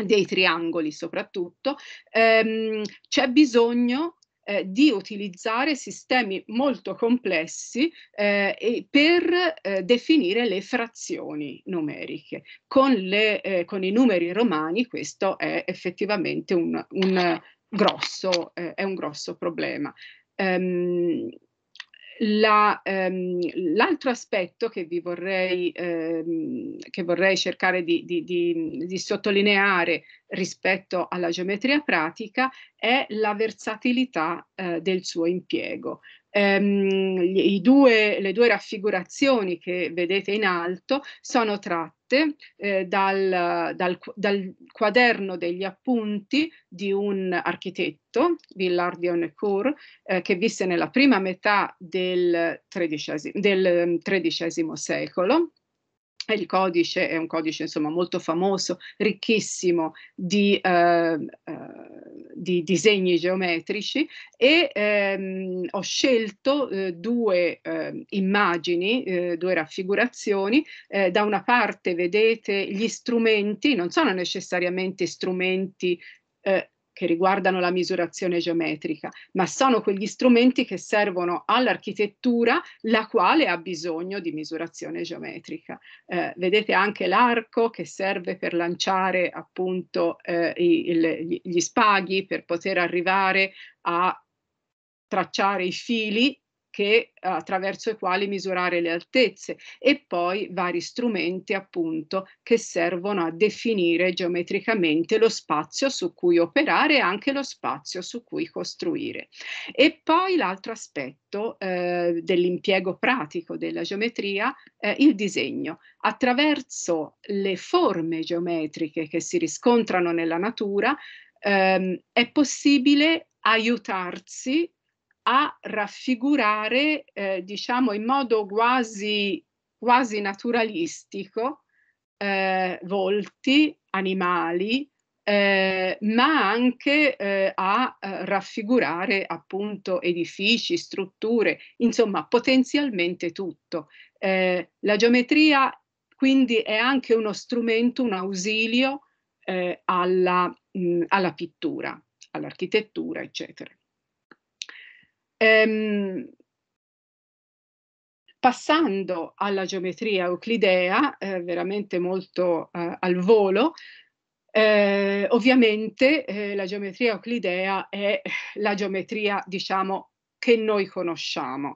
dei triangoli soprattutto, ehm, c'è bisogno eh, di utilizzare sistemi molto complessi eh, per eh, definire le frazioni numeriche. Con, le, eh, con, i numeri romani questo è effettivamente un, un, grosso, eh, è un grosso problema. Um, la, um, l'altro aspetto che vi vorrei, um, che vorrei cercare di, di, di, di, sottolineare rispetto alla geometria pratica è la versatilità uh, del suo impiego. Um, due, le due raffigurazioni che vedete in alto sono tratte parte eh, dal, dal, dal, quaderno degli appunti di un architetto, Villard de Honnecourt, eh, che visse nella prima metà del XIII mm, secolo il codice è un codice insomma, molto famoso, ricchissimo di, ehm, eh, di disegni geometrici e ehm, ho scelto eh, due ehm, eh, immagini, due raffigurazioni. Eh, da una parte vedete gli strumenti, non sono necessariamente strumenti eh, che riguardano la misurazione geometrica, ma sono quegli strumenti che servono all'architettura la quale ha bisogno di misurazione geometrica. Eh, vedete anche l'arco che serve per lanciare appunto eh, il, gli spaghi per poter arrivare a tracciare i fili che, attraverso i quali misurare le altezze e poi vari strumenti appunto che servono a definire geometricamente lo spazio su cui operare e anche lo spazio su cui costruire. E poi l'altro aspetto eh, dell'impiego pratico della geometria, eh, il disegno. Attraverso le forme geometriche che si riscontrano nella natura ehm, è possibile aiutarsi a raffigurare, eh, diciamo, in modo quasi, quasi naturalistico eh, volti, animali, eh, ma anche eh, a eh, raffigurare appunto edifici, strutture, insomma potenzialmente tutto. Eh, la geometria quindi è anche uno strumento, un ausilio eh, alla, mh, alla pittura, all'architettura, eccetera. Ehm, passando alla geometria euclidea, eh, veramente molto eh, al volo, eh, ovviamente eh, la geometria euclidea è la geometria, diciamo, che noi conosciamo.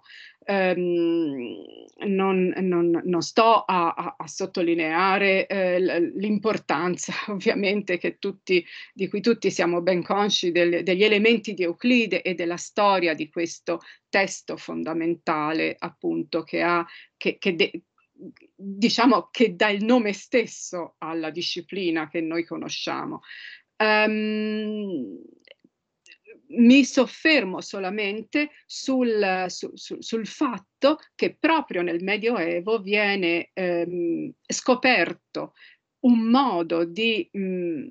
Ehm, non, non, non, sto a, a, a sottolineare eh, l'importanza ovviamente tutti, di cui tutti siamo ben consci del, degli elementi di Euclide e della storia di questo testo fondamentale appunto che ha che, che de, diciamo che dà il nome stesso alla disciplina che noi conosciamo. Um, mi soffermo solamente sul, su, sul, fatto che proprio nel Medioevo viene ehm, scoperto un modo di mh, mm,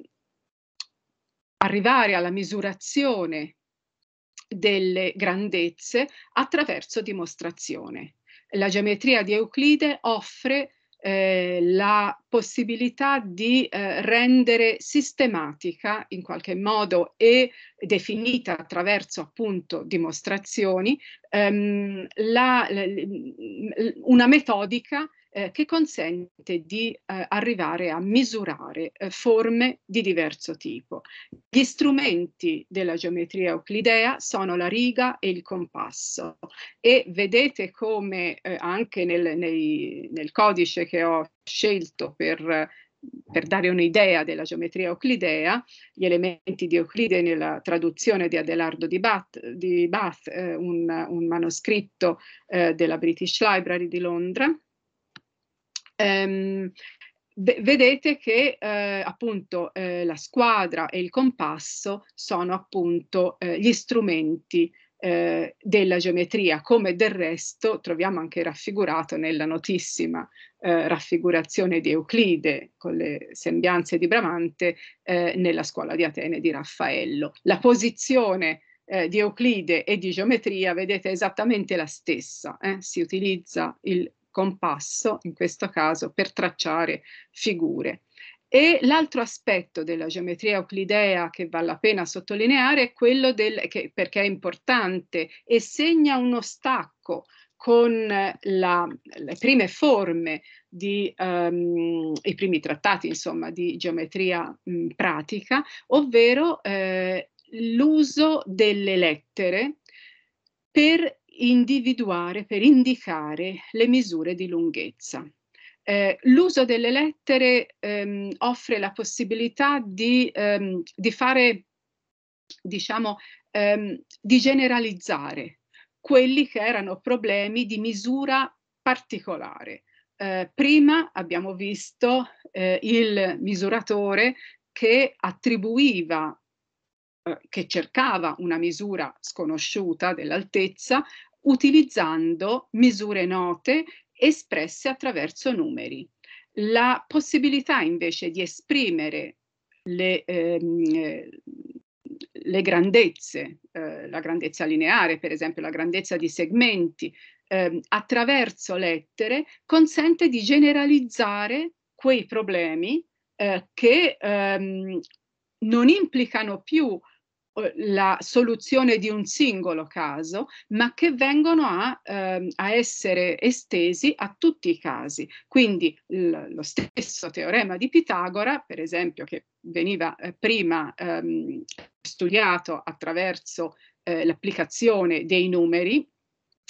arrivare alla misurazione delle grandezze attraverso dimostrazione. La geometria di Euclide offre eh, la possibilità di eh, rendere sistematica in qualche modo e definita attraverso appunto dimostrazioni ehm, la, la, una metodica eh, che consente di eh, arrivare a misurare eh, forme di diverso tipo. Gli strumenti della geometria euclidea sono la riga e il compasso e vedete come eh, anche nel, nei, nel, codice che ho scelto per per dare un'idea della geometria euclidea, gli elementi di Euclide nella traduzione di Adelardo di Bath, di Bath eh, un, un, manoscritto eh, della British Library di Londra, ehm, vedete che eh, appunto eh, la squadra e il compasso sono appunto eh, gli strumenti eh, della geometria, come del resto troviamo anche raffigurato nella notissima eh, raffigurazione di Euclide con le sembianze di Bramante eh, nella scuola di Atene di Raffaello. La posizione di Euclide e di geometria, vedete, è esattamente la stessa, si utilizza il compasso, in questo caso per tracciare figure. E l'altro aspetto della geometria euclidea che vale la pena sottolineare è quello del, che, perché è importante e segna uno stacco con la, le prime forme di um, i primi trattati insomma di geometria mh, pratica ovvero eh, l'uso delle lettere per individuare, per indicare le misure di lunghezza. Eh, l'uso delle lettere ehm, offre la possibilità di, ehm, di fare, diciamo, ehm, di generalizzare quelli che erano problemi di misura particolare. Eh, prima abbiamo visto eh, il misuratore che attribuiva eh, che cercava una misura sconosciuta dell'altezza utilizzando misure note espresse attraverso numeri. La possibilità invece di esprimere le, ehm, eh, le grandezze, eh, la grandezza lineare, per esempio la grandezza di segmenti, ehm, attraverso lettere, consente di generalizzare quei problemi eh, che ehm, non implicano più la soluzione di un singolo caso, ma che vengono a, ehm, a essere estesi a tutti i casi. Quindi l- lo stesso teorema di Pitagora, per esempio, che veniva eh, prima ehm, studiato attraverso eh, l'applicazione dei numeri,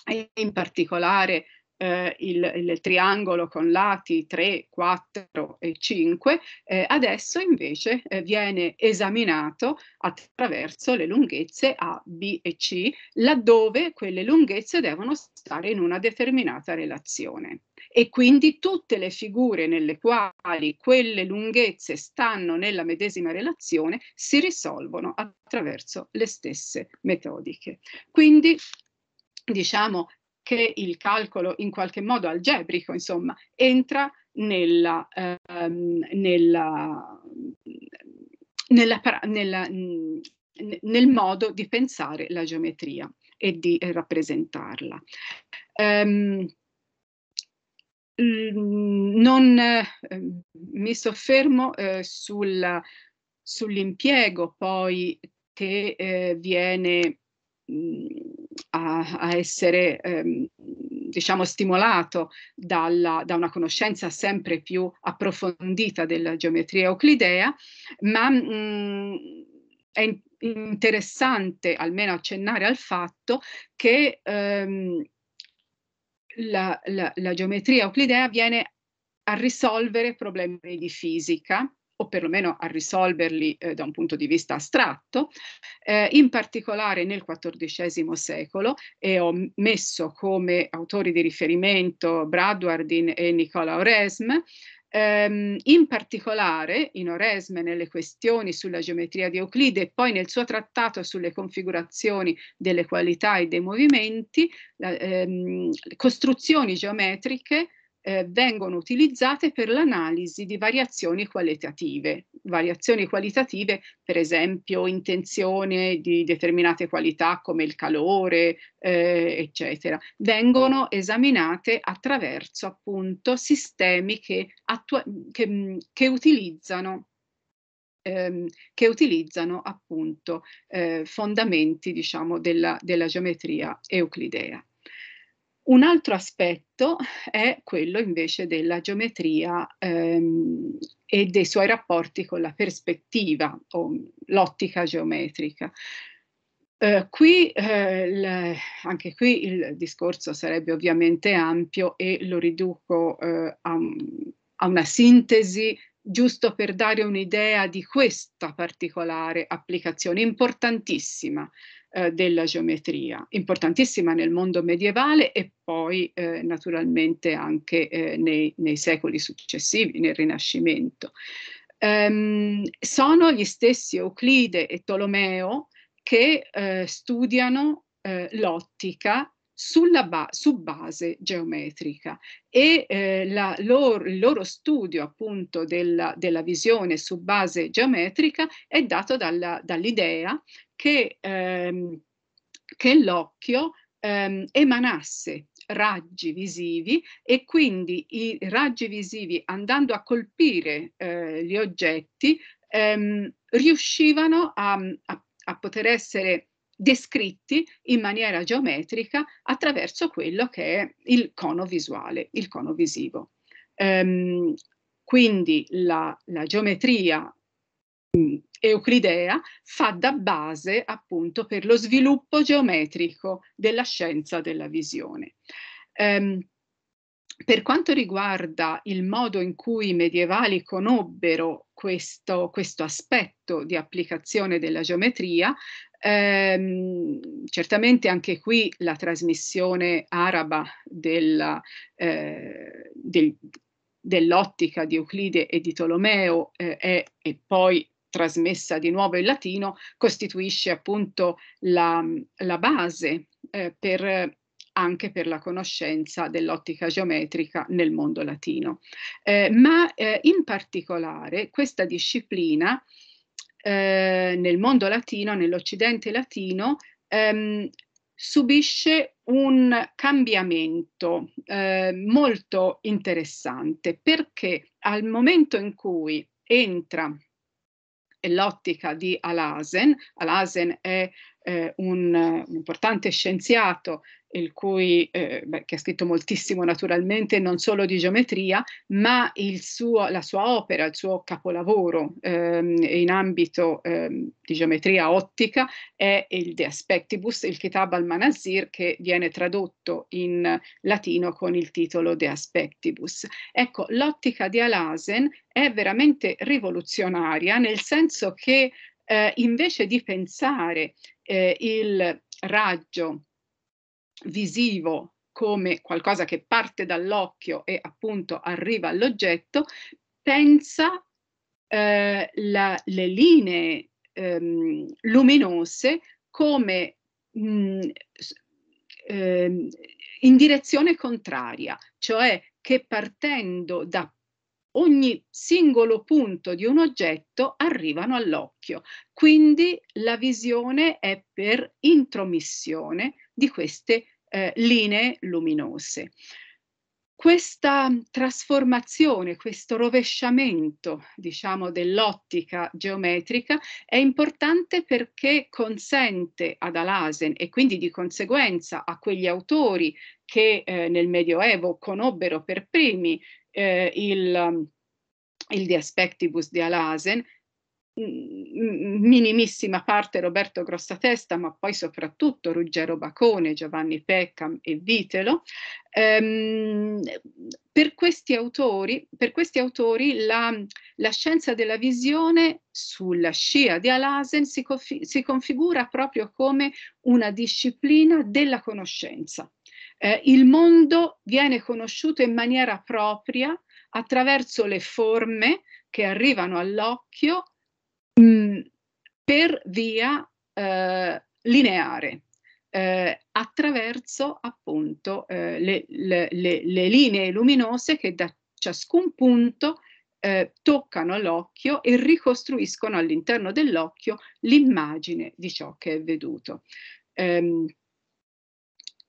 e in particolare eh, il, il, triangolo con lati 3, 4 e 5, eh, adesso invece eh, viene esaminato attraverso le lunghezze A, B e C, laddove quelle lunghezze devono stare in una determinata relazione. E quindi tutte le figure nelle quali quelle lunghezze stanno nella medesima relazione si risolvono attraverso le stesse metodiche. Quindi diciamo che il calcolo in qualche modo algebrico, insomma, entra nella, ehm, nella, nella, nella, nel modo di pensare la geometria e di eh, rappresentarla. Um, non eh, mi soffermo eh, sul, sull'impiego poi che eh, viene mh, a, a essere ehm, diciamo stimolato dalla, da una conoscenza sempre più approfondita della geometria euclidea, ma mh, è in, interessante almeno accennare al fatto che ehm, la, la, la geometria euclidea viene a risolvere problemi di fisica, o perlomeno a risolverli eh, da un punto di vista astratto, eh, in particolare nel XIV secolo e ho messo come autori di riferimento Bradwardin e Nicola Oresme, ehm, in particolare in Oresme nelle questioni sulla geometria di Euclide e poi nel suo trattato sulle configurazioni delle qualità e dei movimenti, la, ehm, costruzioni geometriche eh, vengono utilizzate per l'analisi di variazioni qualitative. Variazioni qualitative, per esempio, intenzione di determinate qualità come il calore, eh, eccetera, vengono esaminate attraverso appunto sistemi che, attua- che, mm, che utilizzano ehm, che utilizzano appunto eh, fondamenti diciamo, della, della, geometria euclidea. Un altro aspetto è quello invece della geometria ehm, e dei suoi rapporti con la perspettiva o l'ottica geometrica. Eh, qui, eh, il, anche qui il discorso sarebbe ovviamente ampio e lo riduco eh, a, a una sintesi giusto per dare un'idea di questa particolare applicazione importantissima eh, della geometria, importantissima nel mondo medievale e poi eh, naturalmente anche eh, nei, nei, secoli successivi, nel Rinascimento. Ehm, sono gli stessi Euclide e Tolomeo che eh, studiano eh, l'ottica ba su base geometrica e eh, loro, il loro studio appunto della, della, visione su base geometrica è dato dall'idea dall che, ehm, che l'occhio ehm, emanasse raggi visivi e quindi i raggi visivi andando a colpire eh, gli oggetti ehm, riuscivano a, a, a poter essere descritti in maniera geometrica attraverso quello che è il cono visuale, il cono visivo. Ehm, quindi la, la geometria Mm, Euclidea fa da base appunto per lo sviluppo geometrico della scienza della visione. Um, per quanto riguarda il modo in cui i medievali conobbero questo, questo aspetto di applicazione della geometria, ehm, certamente anche qui la trasmissione araba della, eh, del, dell'ottica di Euclide e di Tolomeo eh, è, e poi trasmessa di nuovo in latino, costituisce appunto la, la base eh, per anche per la conoscenza dell'ottica geometrica nel mondo latino. Eh, ma eh, in particolare questa disciplina eh, nel mondo latino, nell'Occidente latino, ehm, subisce un cambiamento eh, molto interessante perché al momento in cui entra l'ottica di Alasen. Alasen è eh, un, un importante scienziato cui, eh, beh, che ha scritto moltissimo naturalmente, non solo di geometria, ma suo, la sua opera, il suo capolavoro ehm, in ambito ehm, di geometria ottica è il De Aspectibus, il Kitab al-Manazir, che viene tradotto in latino con il titolo De Aspectibus. Ecco, l'ottica di Alasen è veramente rivoluzionaria nel senso che eh, invece di pensare eh, il raggio visivo come qualcosa che parte dall'occhio e appunto arriva all'oggetto, pensa eh, la, le linee ehm, luminose come mh, mm, ehm, in direzione contraria, cioè che partendo da ogni singolo punto di un oggetto arrivano all'occhio. Quindi la visione è per intromissione di queste eh, linee luminose. Questa trasformazione, questo rovesciamento, diciamo, dell'ottica geometrica è importante perché consente ad Alasen e quindi di conseguenza a quegli autori che eh, nel Medioevo conobbero per primi eh, il, um, il De Aspectibus di Alasen, mm, mm, minimissima parte Roberto Grossatesta, ma poi soprattutto Ruggero Bacone, Giovanni Peckham e Vitelo. Ehm, per, questi autori, per questi autori la, la, scienza della visione sulla scia di Alasen si, confi- si configura proprio come una disciplina della conoscenza. Eh, il mondo viene conosciuto in maniera propria attraverso le forme che arrivano all'occhio mm, per via eh, lineare, eh, attraverso appunto eh, le, le, le, le, linee luminose che da ciascun punto eh, toccano l'occhio e ricostruiscono all'interno dell'occhio l'immagine di ciò che è veduto. Um,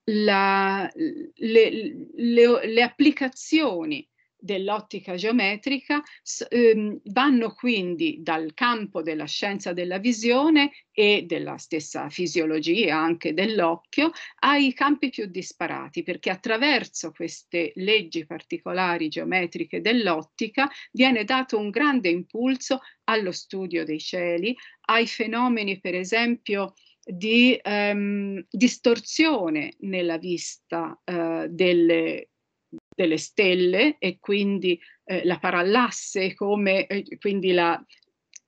la, le, le, le, applicazioni dell'ottica geometrica ehm, vanno quindi dal campo della scienza della visione e della stessa fisiologia anche dell'occhio ai campi più disparati perché attraverso queste leggi particolari geometriche dell'ottica viene dato un grande impulso allo studio dei cieli, ai fenomeni per esempio di ehm, distorsione nella vista eh, delle, delle, stelle e quindi eh, la parallasse come eh, quindi la,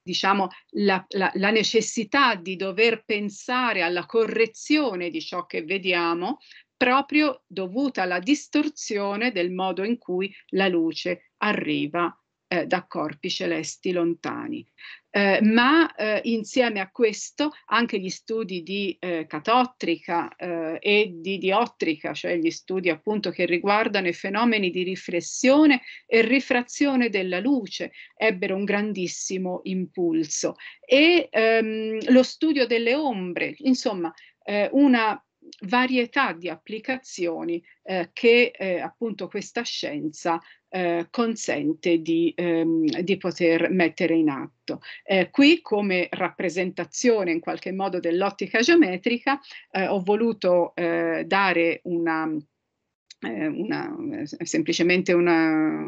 diciamo, la, la, la, necessità di dover pensare alla correzione di ciò che vediamo proprio dovuta alla distorsione del modo in cui la luce arriva eh, da corpi celesti lontani. Eh, ma eh, insieme a questo anche gli studi di eh, catottrica eh, e di diottrica, cioè gli studi appunto che riguardano i fenomeni di riflessione e rifrazione della luce, ebbero un grandissimo impulso. E ehm, lo studio delle ombre, insomma, eh, una varietà di applicazioni eh, che eh, appunto questa scienza eh, consente di, ehm, di, poter mettere in atto. Eh, qui come rappresentazione in qualche modo dell'ottica geometrica eh, ho voluto eh, dare una una, semplicemente una,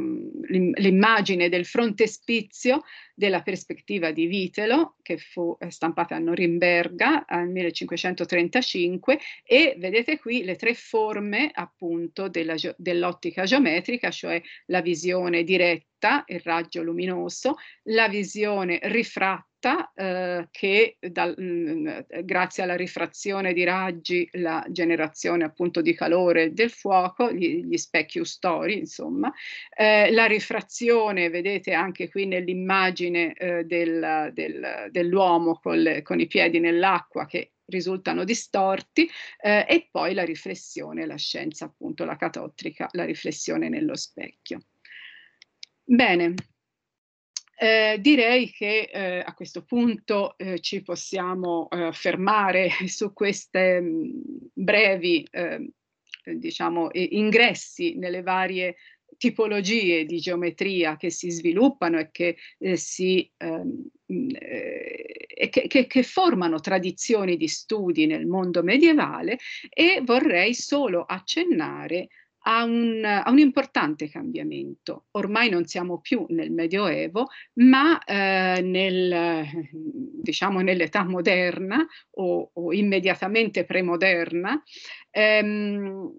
l'immagine del frontespizio della prospettiva di Vitelo che fu stampata a Norimberga nel 1535 e vedete qui le tre forme appunto della, dell'ottica geometrica, cioè la visione diretta slitta, il raggio luminoso, la visione rifratta eh, che dal, mh, mm, eh, grazie alla rifrazione di raggi, la generazione appunto di calore del fuoco, gli, gli specchi ustori insomma, eh, la rifrazione vedete anche qui nell'immagine eh, del, del, dell'uomo col, con i piedi nell'acqua che risultano distorti eh, e poi la riflessione, la scienza appunto, la catottrica, la riflessione nello specchio. Bene, eh, direi che eh, a questo punto eh, ci possiamo eh, fermare su queste mh, mm, brevi ehm, eh, diciamo, ingressi nelle varie tipologie di geometria che si sviluppano e che, eh, si, ehm, mm, eh, che, che, che, formano tradizioni di studi nel mondo medievale e vorrei solo accennare a un, a un, importante cambiamento. Ormai non siamo più nel Medioevo, ma eh, nel, diciamo nell'età moderna o, o immediatamente premoderna, ehm,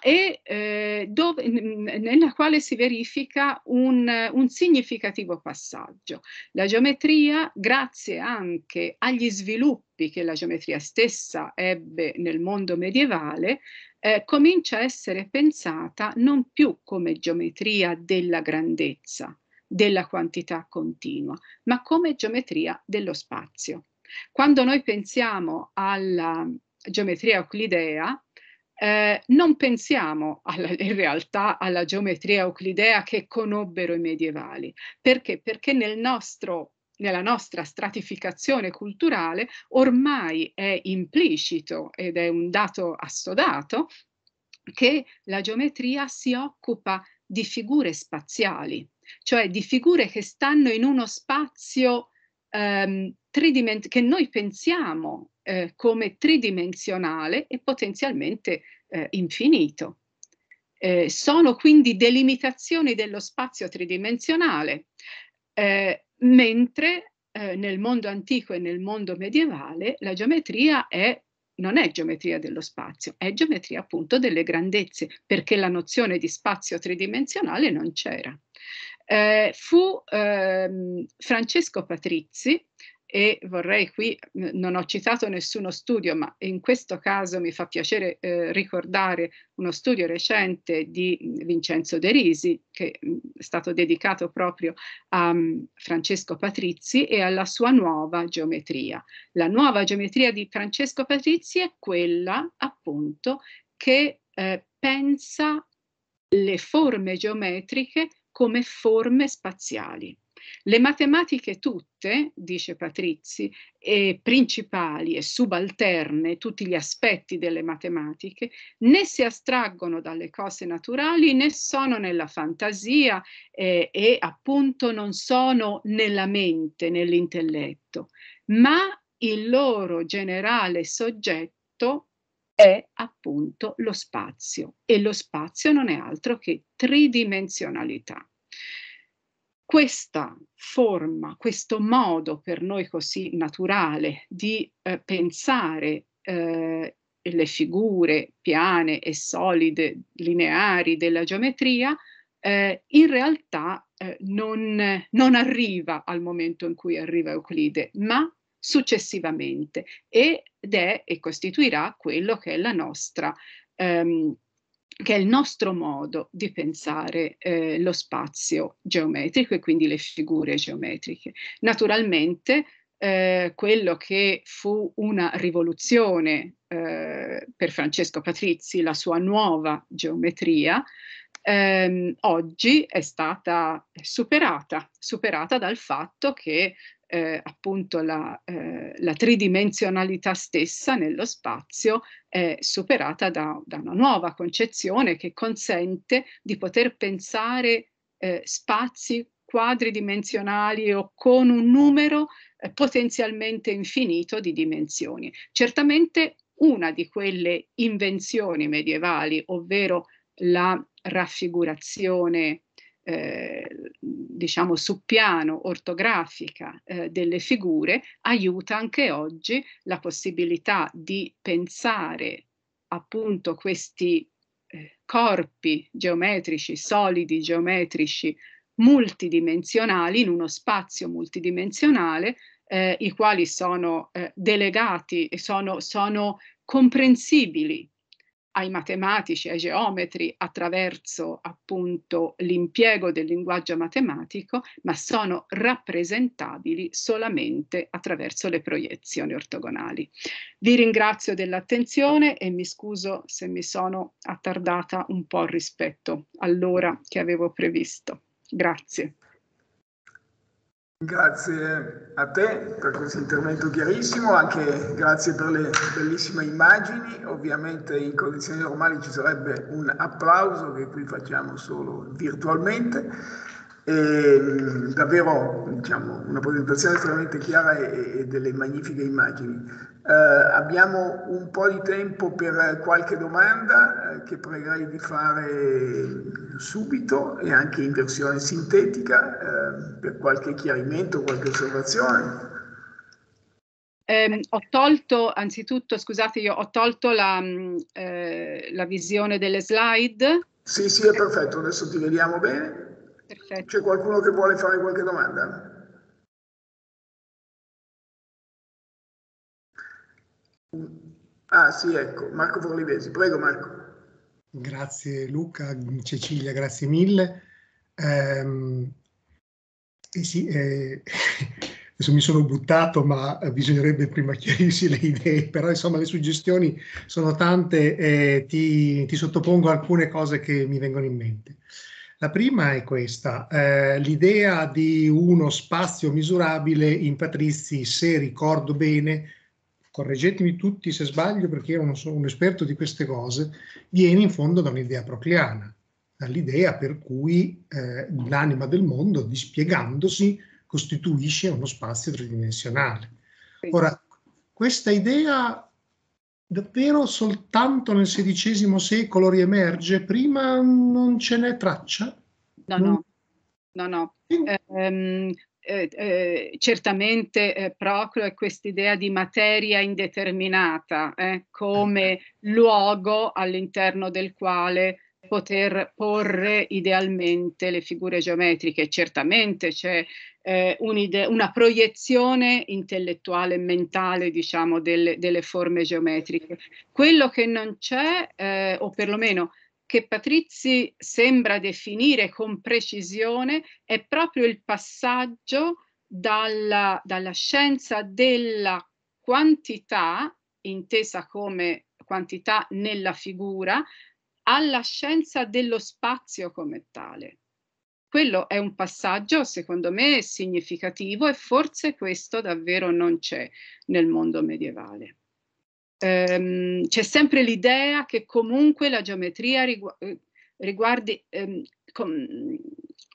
e eh, dove, nella quale si verifica un, un, significativo passaggio. La geometria, grazie anche agli sviluppi che la geometria stessa ebbe nel mondo medievale, eh, comincia a essere pensata non più come geometria della grandezza, della quantità continua, ma come geometria dello spazio. Quando noi pensiamo alla geometria euclidea, eh, non pensiamo alla, in realtà alla geometria euclidea che conobbero i medievali. Perché? Perché nel nostro nella nostra stratificazione culturale ormai è implicito ed è un dato assodato che la geometria si occupa di figure spaziali, cioè di figure che stanno in uno spazio ehm, tridiment- che noi pensiamo eh, come tridimensionale e potenzialmente eh, infinito. Eh, sono quindi delimitazioni dello spazio tridimensionale. Eh, mentre eh, nel mondo antico e nel mondo medievale la geometria è, non è geometria dello spazio, è geometria appunto delle grandezze, perché la nozione di spazio tridimensionale non c'era. Eh, fu ehm, Francesco Patrizzi e vorrei qui, non ho citato nessuno studio, ma in questo caso mi fa piacere eh, ricordare uno studio recente di mhmm, Vincenzo De Risi, che mhmm, è stato dedicato proprio a um, Francesco Patrizzi e alla sua nuova geometria. La nuova geometria di Francesco Patrizzi è quella appunto che eh, pensa le forme geometriche come forme spaziali le matematiche tutte, dice Patrizzi, e principali e subalterne, tutti gli aspetti delle matematiche, né si astraggono dalle cose naturali né sono nella fantasia eh, e appunto non sono nella mente, nell'intelletto, ma il loro generale soggetto è appunto lo spazio e lo spazio non è altro che tridimensionalità questa forma, questo modo per noi così naturale di eh, pensare eh, le figure piane e solide, lineari della geometria, eh, in realtà eh, non, non arriva al momento in cui arriva Euclide, ma successivamente ed è e costituirà quello che è la nostra ehm, che è il nostro modo di pensare eh, lo spazio geometrico e quindi le figure geometriche. Naturalmente eh, quello che fu una rivoluzione eh, per Francesco Patrizzi, la sua nuova geometria, ehm, oggi è stata superata, superata dal fatto che eh, appunto la, eh, la, tridimensionalità stessa nello spazio è superata da, da, una nuova concezione che consente di poter pensare eh, spazi quadridimensionali o con un numero eh, potenzialmente infinito di dimensioni. Certamente una di quelle invenzioni medievali, ovvero la raffigurazione eh, diciamo su piano ortografica eh, delle figure aiuta anche oggi la possibilità di pensare appunto questi eh, corpi geometrici, solidi geometrici multidimensionali in uno spazio multidimensionale eh, i quali sono eh, delegati e sono, sono comprensibili ai matematici, ai geometri attraverso appunto l'impiego del linguaggio matematico, ma sono rappresentabili solamente attraverso le proiezioni ortogonali. Vi ringrazio dell'attenzione e mi scuso se mi sono attardata un po' rispetto all'ora che avevo previsto. Grazie. Grazie a te per questo intervento chiarissimo, anche grazie per le bellissime immagini. Ovviamente in condizioni normali ci sarebbe un applauso che qui facciamo solo virtualmente. E eh, davvero diciamo, una presentazione estremamente chiara e, e delle magnifiche immagini. Eh, abbiamo un po' di tempo per qualche domanda eh, che pregherei di fare subito e anche in versione sintetica eh, per qualche chiarimento, qualche osservazione. Eh, ho tolto, anzitutto, scusate, io ho tolto la, mm, eh, la visione delle slide. Sì, sì, è perfetto, adesso ti vediamo bene. Perfetto. C'è qualcuno che vuole fare qualche domanda? Mm. Ah sì, ecco, Marco Forlivesi. Prego Marco. Grazie Luca, Cecilia, grazie mille. Ehm, eh, sì, eh, adesso mi sono buttato, ma bisognerebbe prima chiarirsi le idee, però insomma le suggestioni sono tante e ti, ti sottopongo alcune cose che mi vengono in mente. La prima è questa, eh, l'idea di uno spazio misurabile in Patrizi, se ricordo bene, correggetemi tutti se sbaglio perché io non sono un esperto di queste cose, viene in fondo da un'idea procliana, dall'idea per cui eh, l'anima del mondo dispiegandosi costituisce uno spazio tridimensionale. Ora, questa idea Davvero soltanto nel XVI secolo riemerge, prima non ce n'è traccia? No, no, no, no. Eh, ehm, eh, eh, certamente eh, Proclo è quest'idea di materia indeterminata eh, come eh. luogo all'interno del quale poter porre idealmente le figure geometriche. Certamente c'è eh, una proiezione intellettuale e mentale, diciamo, delle, delle, forme geometriche. Quello che non c'è, eh, o perlomeno che Patrizzi sembra definire con precisione, è proprio il passaggio dalla, dalla scienza della quantità, intesa come quantità nella figura, alla scienza dello spazio come tale. Quello è un passaggio, secondo me, significativo e forse questo davvero non c'è nel mondo medievale. Ehm, c'è sempre l'idea che comunque la geometria rigu- eh, riguardi, ehm, com-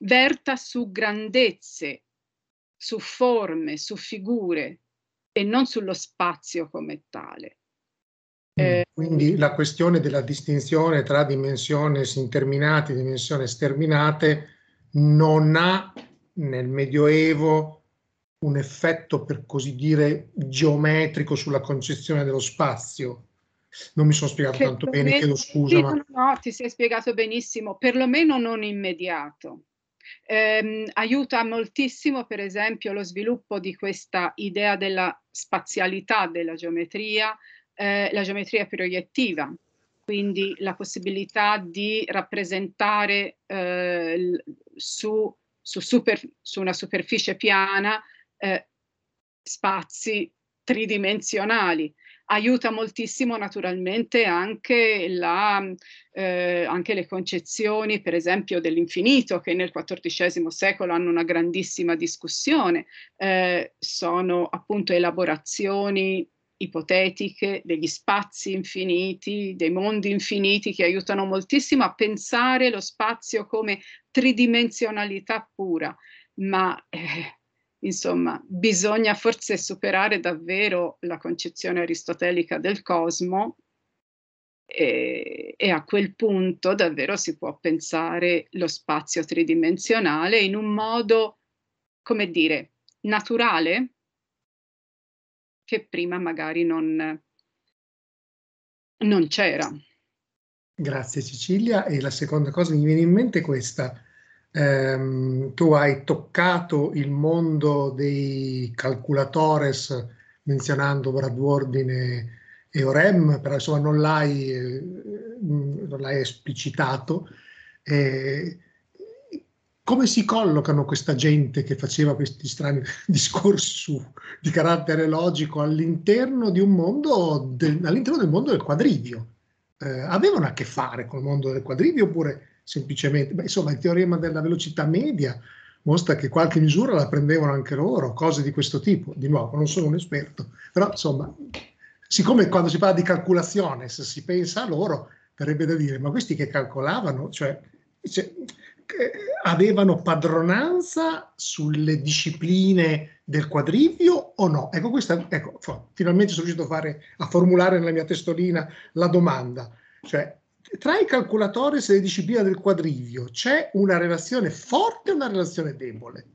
verta su grandezze, su forme, su figure e non sullo spazio come tale. Mm, eh, quindi la questione della distinzione tra dimensioni interminate e dimensioni sterminate non ha nel Medioevo un effetto, per così dire, geometrico sulla concezione dello spazio. Non mi sono spiegato che tanto bene, chiedo scusa. No, ma... no, ti sei spiegato benissimo, perlomeno non immediato. Eh, aiuta moltissimo, per esempio, lo sviluppo di questa idea della spazialità della geometria, eh, la geometria proiettiva, quindi la possibilità di rappresentare eh, su, su, super, su, una superficie piana eh, spazi tridimensionali. Aiuta moltissimo naturalmente anche, la, eh, anche le concezioni, per esempio, dell'infinito, che nel XIV secolo hanno una grandissima discussione. Eh, sono appunto elaborazioni ipotetiche, degli spazi infiniti, dei mondi infiniti che aiutano moltissimo a pensare lo spazio come tridimensionalità pura, ma eh, insomma bisogna forse superare davvero la concezione aristotelica del cosmo e, e, a quel punto davvero si può pensare lo spazio tridimensionale in un modo, come dire, naturale, che prima magari non, non c'era. Grazie Cecilia. E la seconda cosa che mi viene in mente è questa. Um, tu hai toccato il mondo dei calculatores menzionando Brad Wardine eh, e Orem, però insomma non l'hai, eh, non l'hai esplicitato. Eh, come si collocano questa gente che faceva questi strani discorsi su, di carattere logico all'interno, di mondo del, all'interno del mondo del quadrivio? Eh, avevano a che fare col mondo del quadrivio oppure semplicemente, beh, insomma, il teorema della velocità media mostra che qualche misura la prendevano anche loro, cose di questo tipo. Di nuovo, non sono un esperto, però insomma, siccome quando si parla di calcolazione se si pensa a loro, verrebbe da dire, ma questi che calcolavano, cioè, cioè avevano padronanza sulle discipline del quadrivio o no? Ecco, questa, ecco, finalmente sono riuscito a, fare, a formulare nella mia testolina la domanda. Cioè, tra i calcolatori e le discipline del quadrivio c'è una relazione forte o una relazione debole?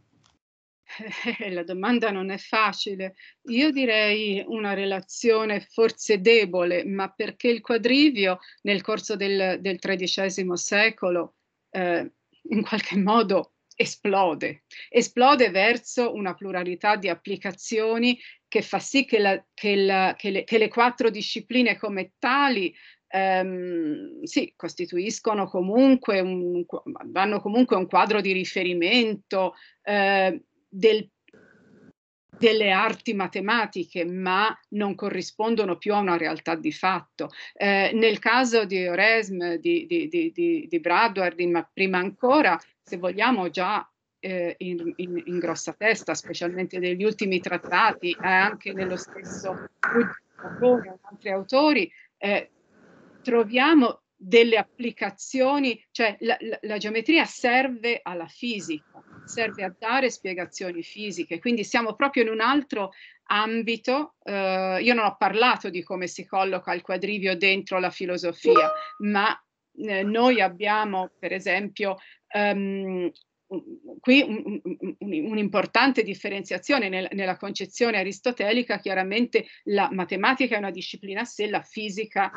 la domanda non è facile. Io direi una relazione forse debole, ma perché il quadrivio nel corso del, del XIII secolo eh, in qualche modo esplode, esplode verso una pluralità di applicazioni che fa sì che, la, che, la, che, le, che le, quattro discipline come tali ehm, sì, costituiscono comunque un, comunque un, quadro di riferimento eh, del delle arti matematiche, ma non corrispondono più a una realtà di fatto. Eh, nel caso di Oresme, di, di, di, di Bradward, ma prima ancora, se vogliamo già eh, in, in, in, grossa testa, specialmente negli ultimi trattati, eh, anche nello stesso Giappone, altri autori, eh, troviamo delle applicazioni, cioè la, la, la geometria serve alla fisica, serve a dare spiegazioni fisiche, quindi siamo proprio in un altro ambito. Eh, io non ho parlato di come si colloca il quadrivio dentro la filosofia, ma eh, noi abbiamo, per esempio, um, qui un'importante un, un, un differenziazione nel, nella concezione aristotelica, chiaramente la matematica è una disciplina a sé, la fisica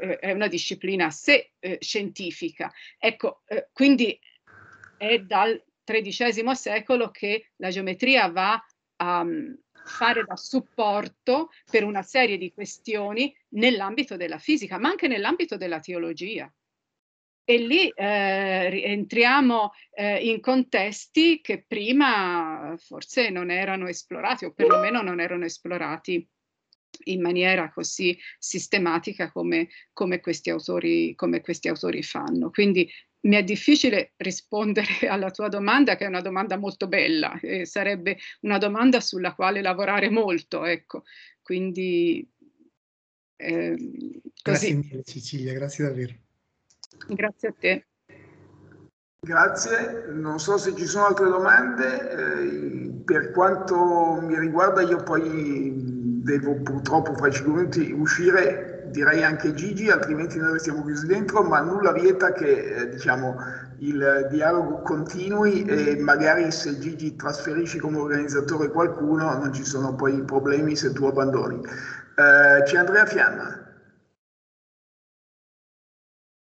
eh, eh è una disciplina a sé eh, scientifica. Ecco, eh, quindi è dal XIII secolo che la geometria va a mm, fare da supporto per una serie di questioni nell'ambito della fisica, ma anche nell'ambito della teologia. E lì eh, entriamo eh, in contesti che prima forse non erano esplorati o perlomeno non erano esplorati in maniera così sistematica come, come, questi, autori, come questi autori fanno. Quindi mi è difficile rispondere alla tua domanda, che è una domanda molto bella, e sarebbe una domanda sulla quale lavorare molto, ecco. Quindi, eh, Grazie mille Cecilia, grazie davvero. Grazie a te. Grazie, non so se ci sono altre domande, eh, per quanto mi riguarda io poi devo purtroppo fra i minuti uscire, direi anche Gigi, altrimenti noi restiamo chiusi dentro, ma nulla vieta che eh, diciamo, il dialogo continui e magari se Gigi trasferisci come organizzatore qualcuno non ci sono poi problemi se tu abbandoni. Eh, c'è Andrea Fiamma.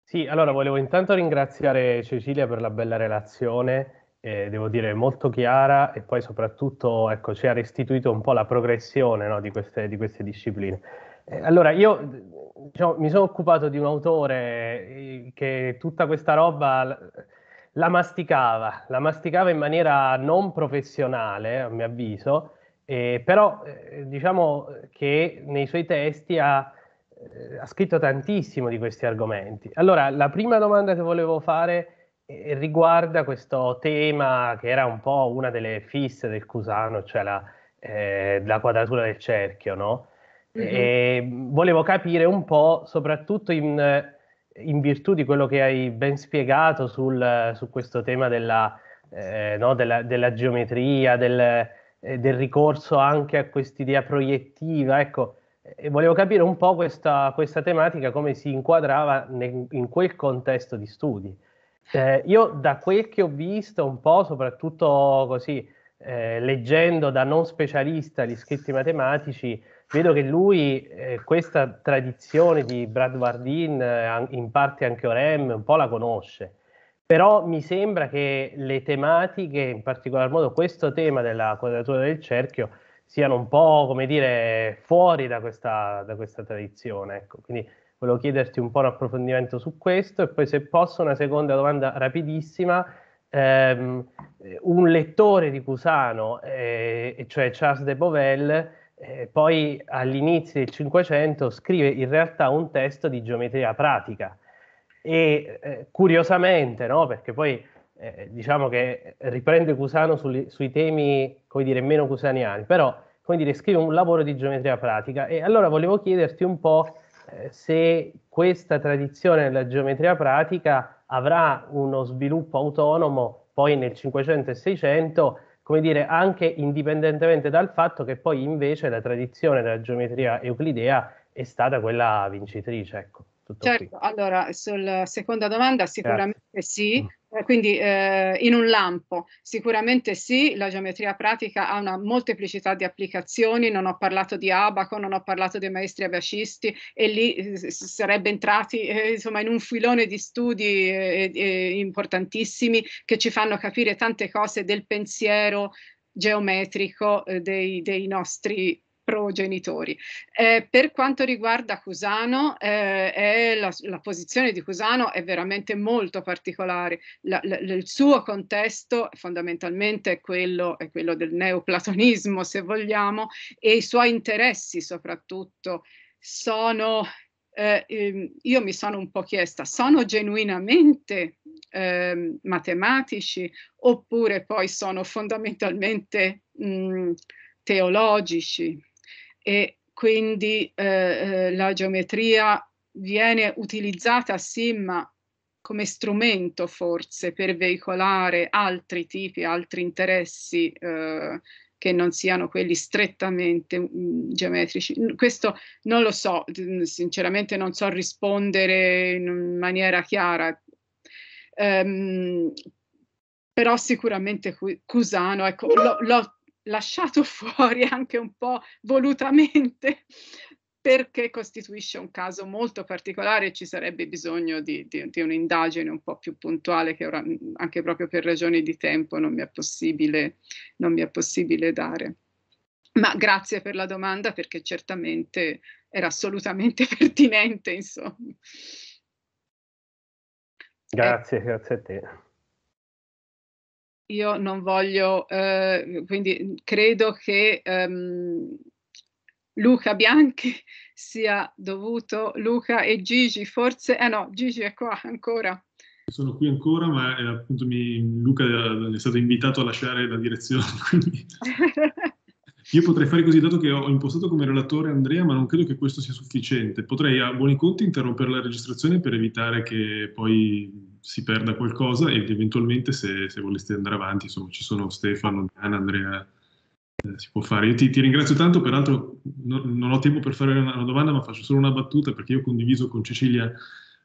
Sì, allora volevo intanto ringraziare Cecilia per la bella relazione eh, devo dire, molto chiara e poi soprattutto ecco, ci ha restituito un po' la progressione no, di, queste, di, queste, discipline. Eh, allora, io diciamo, mi sono occupato di un autore eh, che tutta questa roba la masticava, la masticava in maniera non professionale, a mio avviso, eh, però eh, diciamo che nei suoi testi ha, eh, ha, scritto tantissimo di questi argomenti. Allora, la prima domanda che volevo fare riguarda questo tema che era un po' una delle fisse del Cusano, cioè la, eh, la quadratura del cerchio, no? Mm-hmm. E volevo capire un po', soprattutto in, in, virtù di quello che hai ben spiegato sul, su questo tema della, eh, no, della, della geometria, del, eh, del, ricorso anche a quest'idea proiettiva, ecco, volevo capire un po' questa, questa tematica, come si inquadrava nel, in quel contesto di studi. Eh, io da quel che ho visto un po', soprattutto così, eh, leggendo da non specialista gli scritti matematici, vedo che lui eh, questa tradizione di Brad Wardin, eh, in parte anche Orem, un po' la conosce. Però mi sembra che le tematiche, in particolar modo questo tema della quadratura del cerchio, siano un po', come dire, fuori da questa, da questa tradizione. Ecco. Quindi Volevo chiederti un po' un approfondimento su questo e poi se posso una seconda domanda rapidissima. Um, un lettore di Cusano, eh, cioè Charles de Beauvel, eh, poi all'inizio del Cinquecento scrive in realtà un testo di geometria pratica e eh, curiosamente, no, perché poi eh, diciamo che riprende Cusano sui, sui temi, come dire, meno cusaniani, però come dire, scrive un lavoro di geometria pratica e allora volevo chiederti un po' se questa tradizione della geometria pratica avrà uno sviluppo autonomo poi nel 500 e 600, come dire, anche indipendentemente dal fatto che poi invece la tradizione della geometria euclidea è stata quella vincitrice. Ecco. Tutto certo, qui. allora sulla seconda domanda certo. sicuramente Grazie. sì, mm. eh, quindi eh, in un lampo sicuramente sì, la geometria pratica ha una molteplicità di applicazioni, non ho parlato di abaco, non ho parlato dei maestri abacisti e lì eh, sarebbe entrati eh, insomma in un filone di studi eh, importantissimi che ci fanno capire tante cose del pensiero geometrico dei, dei nostri progenitori. Eh, per quanto riguarda Cusano, eh, la, la, posizione di Cusano è veramente molto particolare. La, la, il suo contesto fondamentalmente è quello, è quello del neoplatonismo, se vogliamo, e i suoi interessi soprattutto sono eh, ehm, io mi sono un po' chiesta, sono genuinamente eh, matematici oppure poi sono fondamentalmente mh, mm, teologici? e quindi eh, eh, la geometria viene utilizzata sì, ma come strumento forse per veicolare altri tipi, altri interessi eh, che non siano quelli strettamente mh, mm, geometrici. Questo non lo so, mm, sinceramente non so rispondere in maniera chiara. Um, però sicuramente Cusano, ecco, l'ho lasciato fuori anche un po' volutamente perché costituisce un caso molto particolare e ci sarebbe bisogno di, di, di, un'indagine un po' più puntuale che ora anche proprio per ragioni di tempo non mi è possibile, mi è possibile dare. Ma grazie per la domanda perché certamente era assolutamente pertinente, insomma. Grazie, eh. grazie a te io non voglio, eh, quindi credo che ehm, Luca Bianchi sia dovuto, Luca e Gigi forse, eh no, Gigi è qua ancora. Sono qui ancora, ma eh, appunto mi, Luca eh, è stato invitato a lasciare la direzione, quindi... Io potrei fare così, dato che ho impostato come relatore Andrea, ma non credo che questo sia sufficiente. Potrei a buoni conti interrompere la registrazione per evitare che poi si perda qualcosa ed eventualmente se, se voleste andare avanti, insomma, ci sono Stefano, Diana, Andrea, eh, si può fare. Io ti, ti ringrazio tanto, peraltro no, non ho tempo per fare una, una, domanda, ma faccio solo una battuta perché io ho condiviso con Cecilia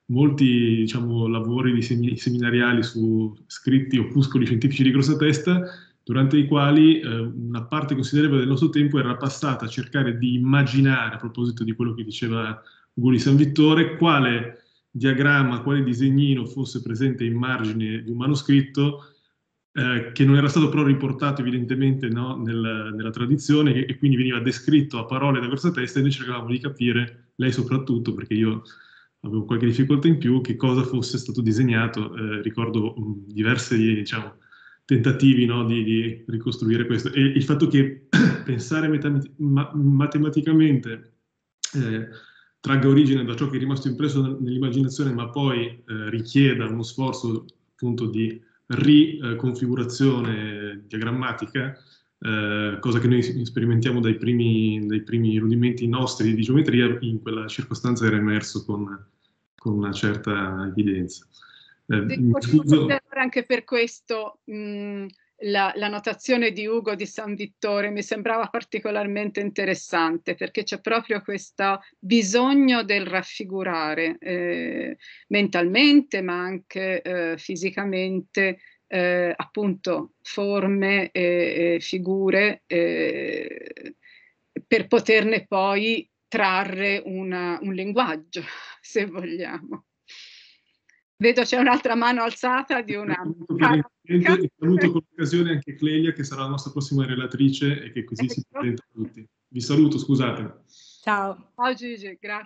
molti diciamo, lavori di semi, seminariali su scritti opuscoli scientifici di grossa testa, durante i quali eh, una parte considerevole del nostro tempo era passata a cercare di immaginare, a proposito di quello che diceva Ugo di San Vittore, quale diagramma, quale disegnino fosse presente in margine di un manoscritto eh, che non era stato però riportato evidentemente no, nel, nella tradizione e, e, quindi veniva descritto a parole da testa e noi cercavamo di capire, lei soprattutto perché io avevo qualche difficoltà in più, che cosa fosse stato disegnato. Eh, ricordo mh, mm, diversi diciamo, tentativi no, di, di, ricostruire questo. E il fatto che pensare ma matematicamente eh, tragga origine da ciò che è rimasto impresso nell'immaginazione, ma poi eh, richieda uno sforzo appunto di riconfigurazione eh, diagrammatica, eh, cosa che noi sperimentiamo dai primi, dai primi, rudimenti nostri di geometria, in quella circostanza era emerso con, con una certa evidenza. Eh, scuso... anche per questo. Mh la, la, notazione di Ugo di San Vittore mi sembrava particolarmente interessante perché c'è proprio questo bisogno del raffigurare eh, mentalmente ma anche eh, fisicamente eh, appunto forme e, figure eh, per poterne poi trarre una, un linguaggio se vogliamo. Vedo c'è un'altra mano alzata di una... Ecco, saluto con l'occasione anche Clelia che sarà la nostra prossima relatrice e che così si ecco. presenta a tutti. Vi saluto, scusate. Ciao. Ciao Gigi, grazie.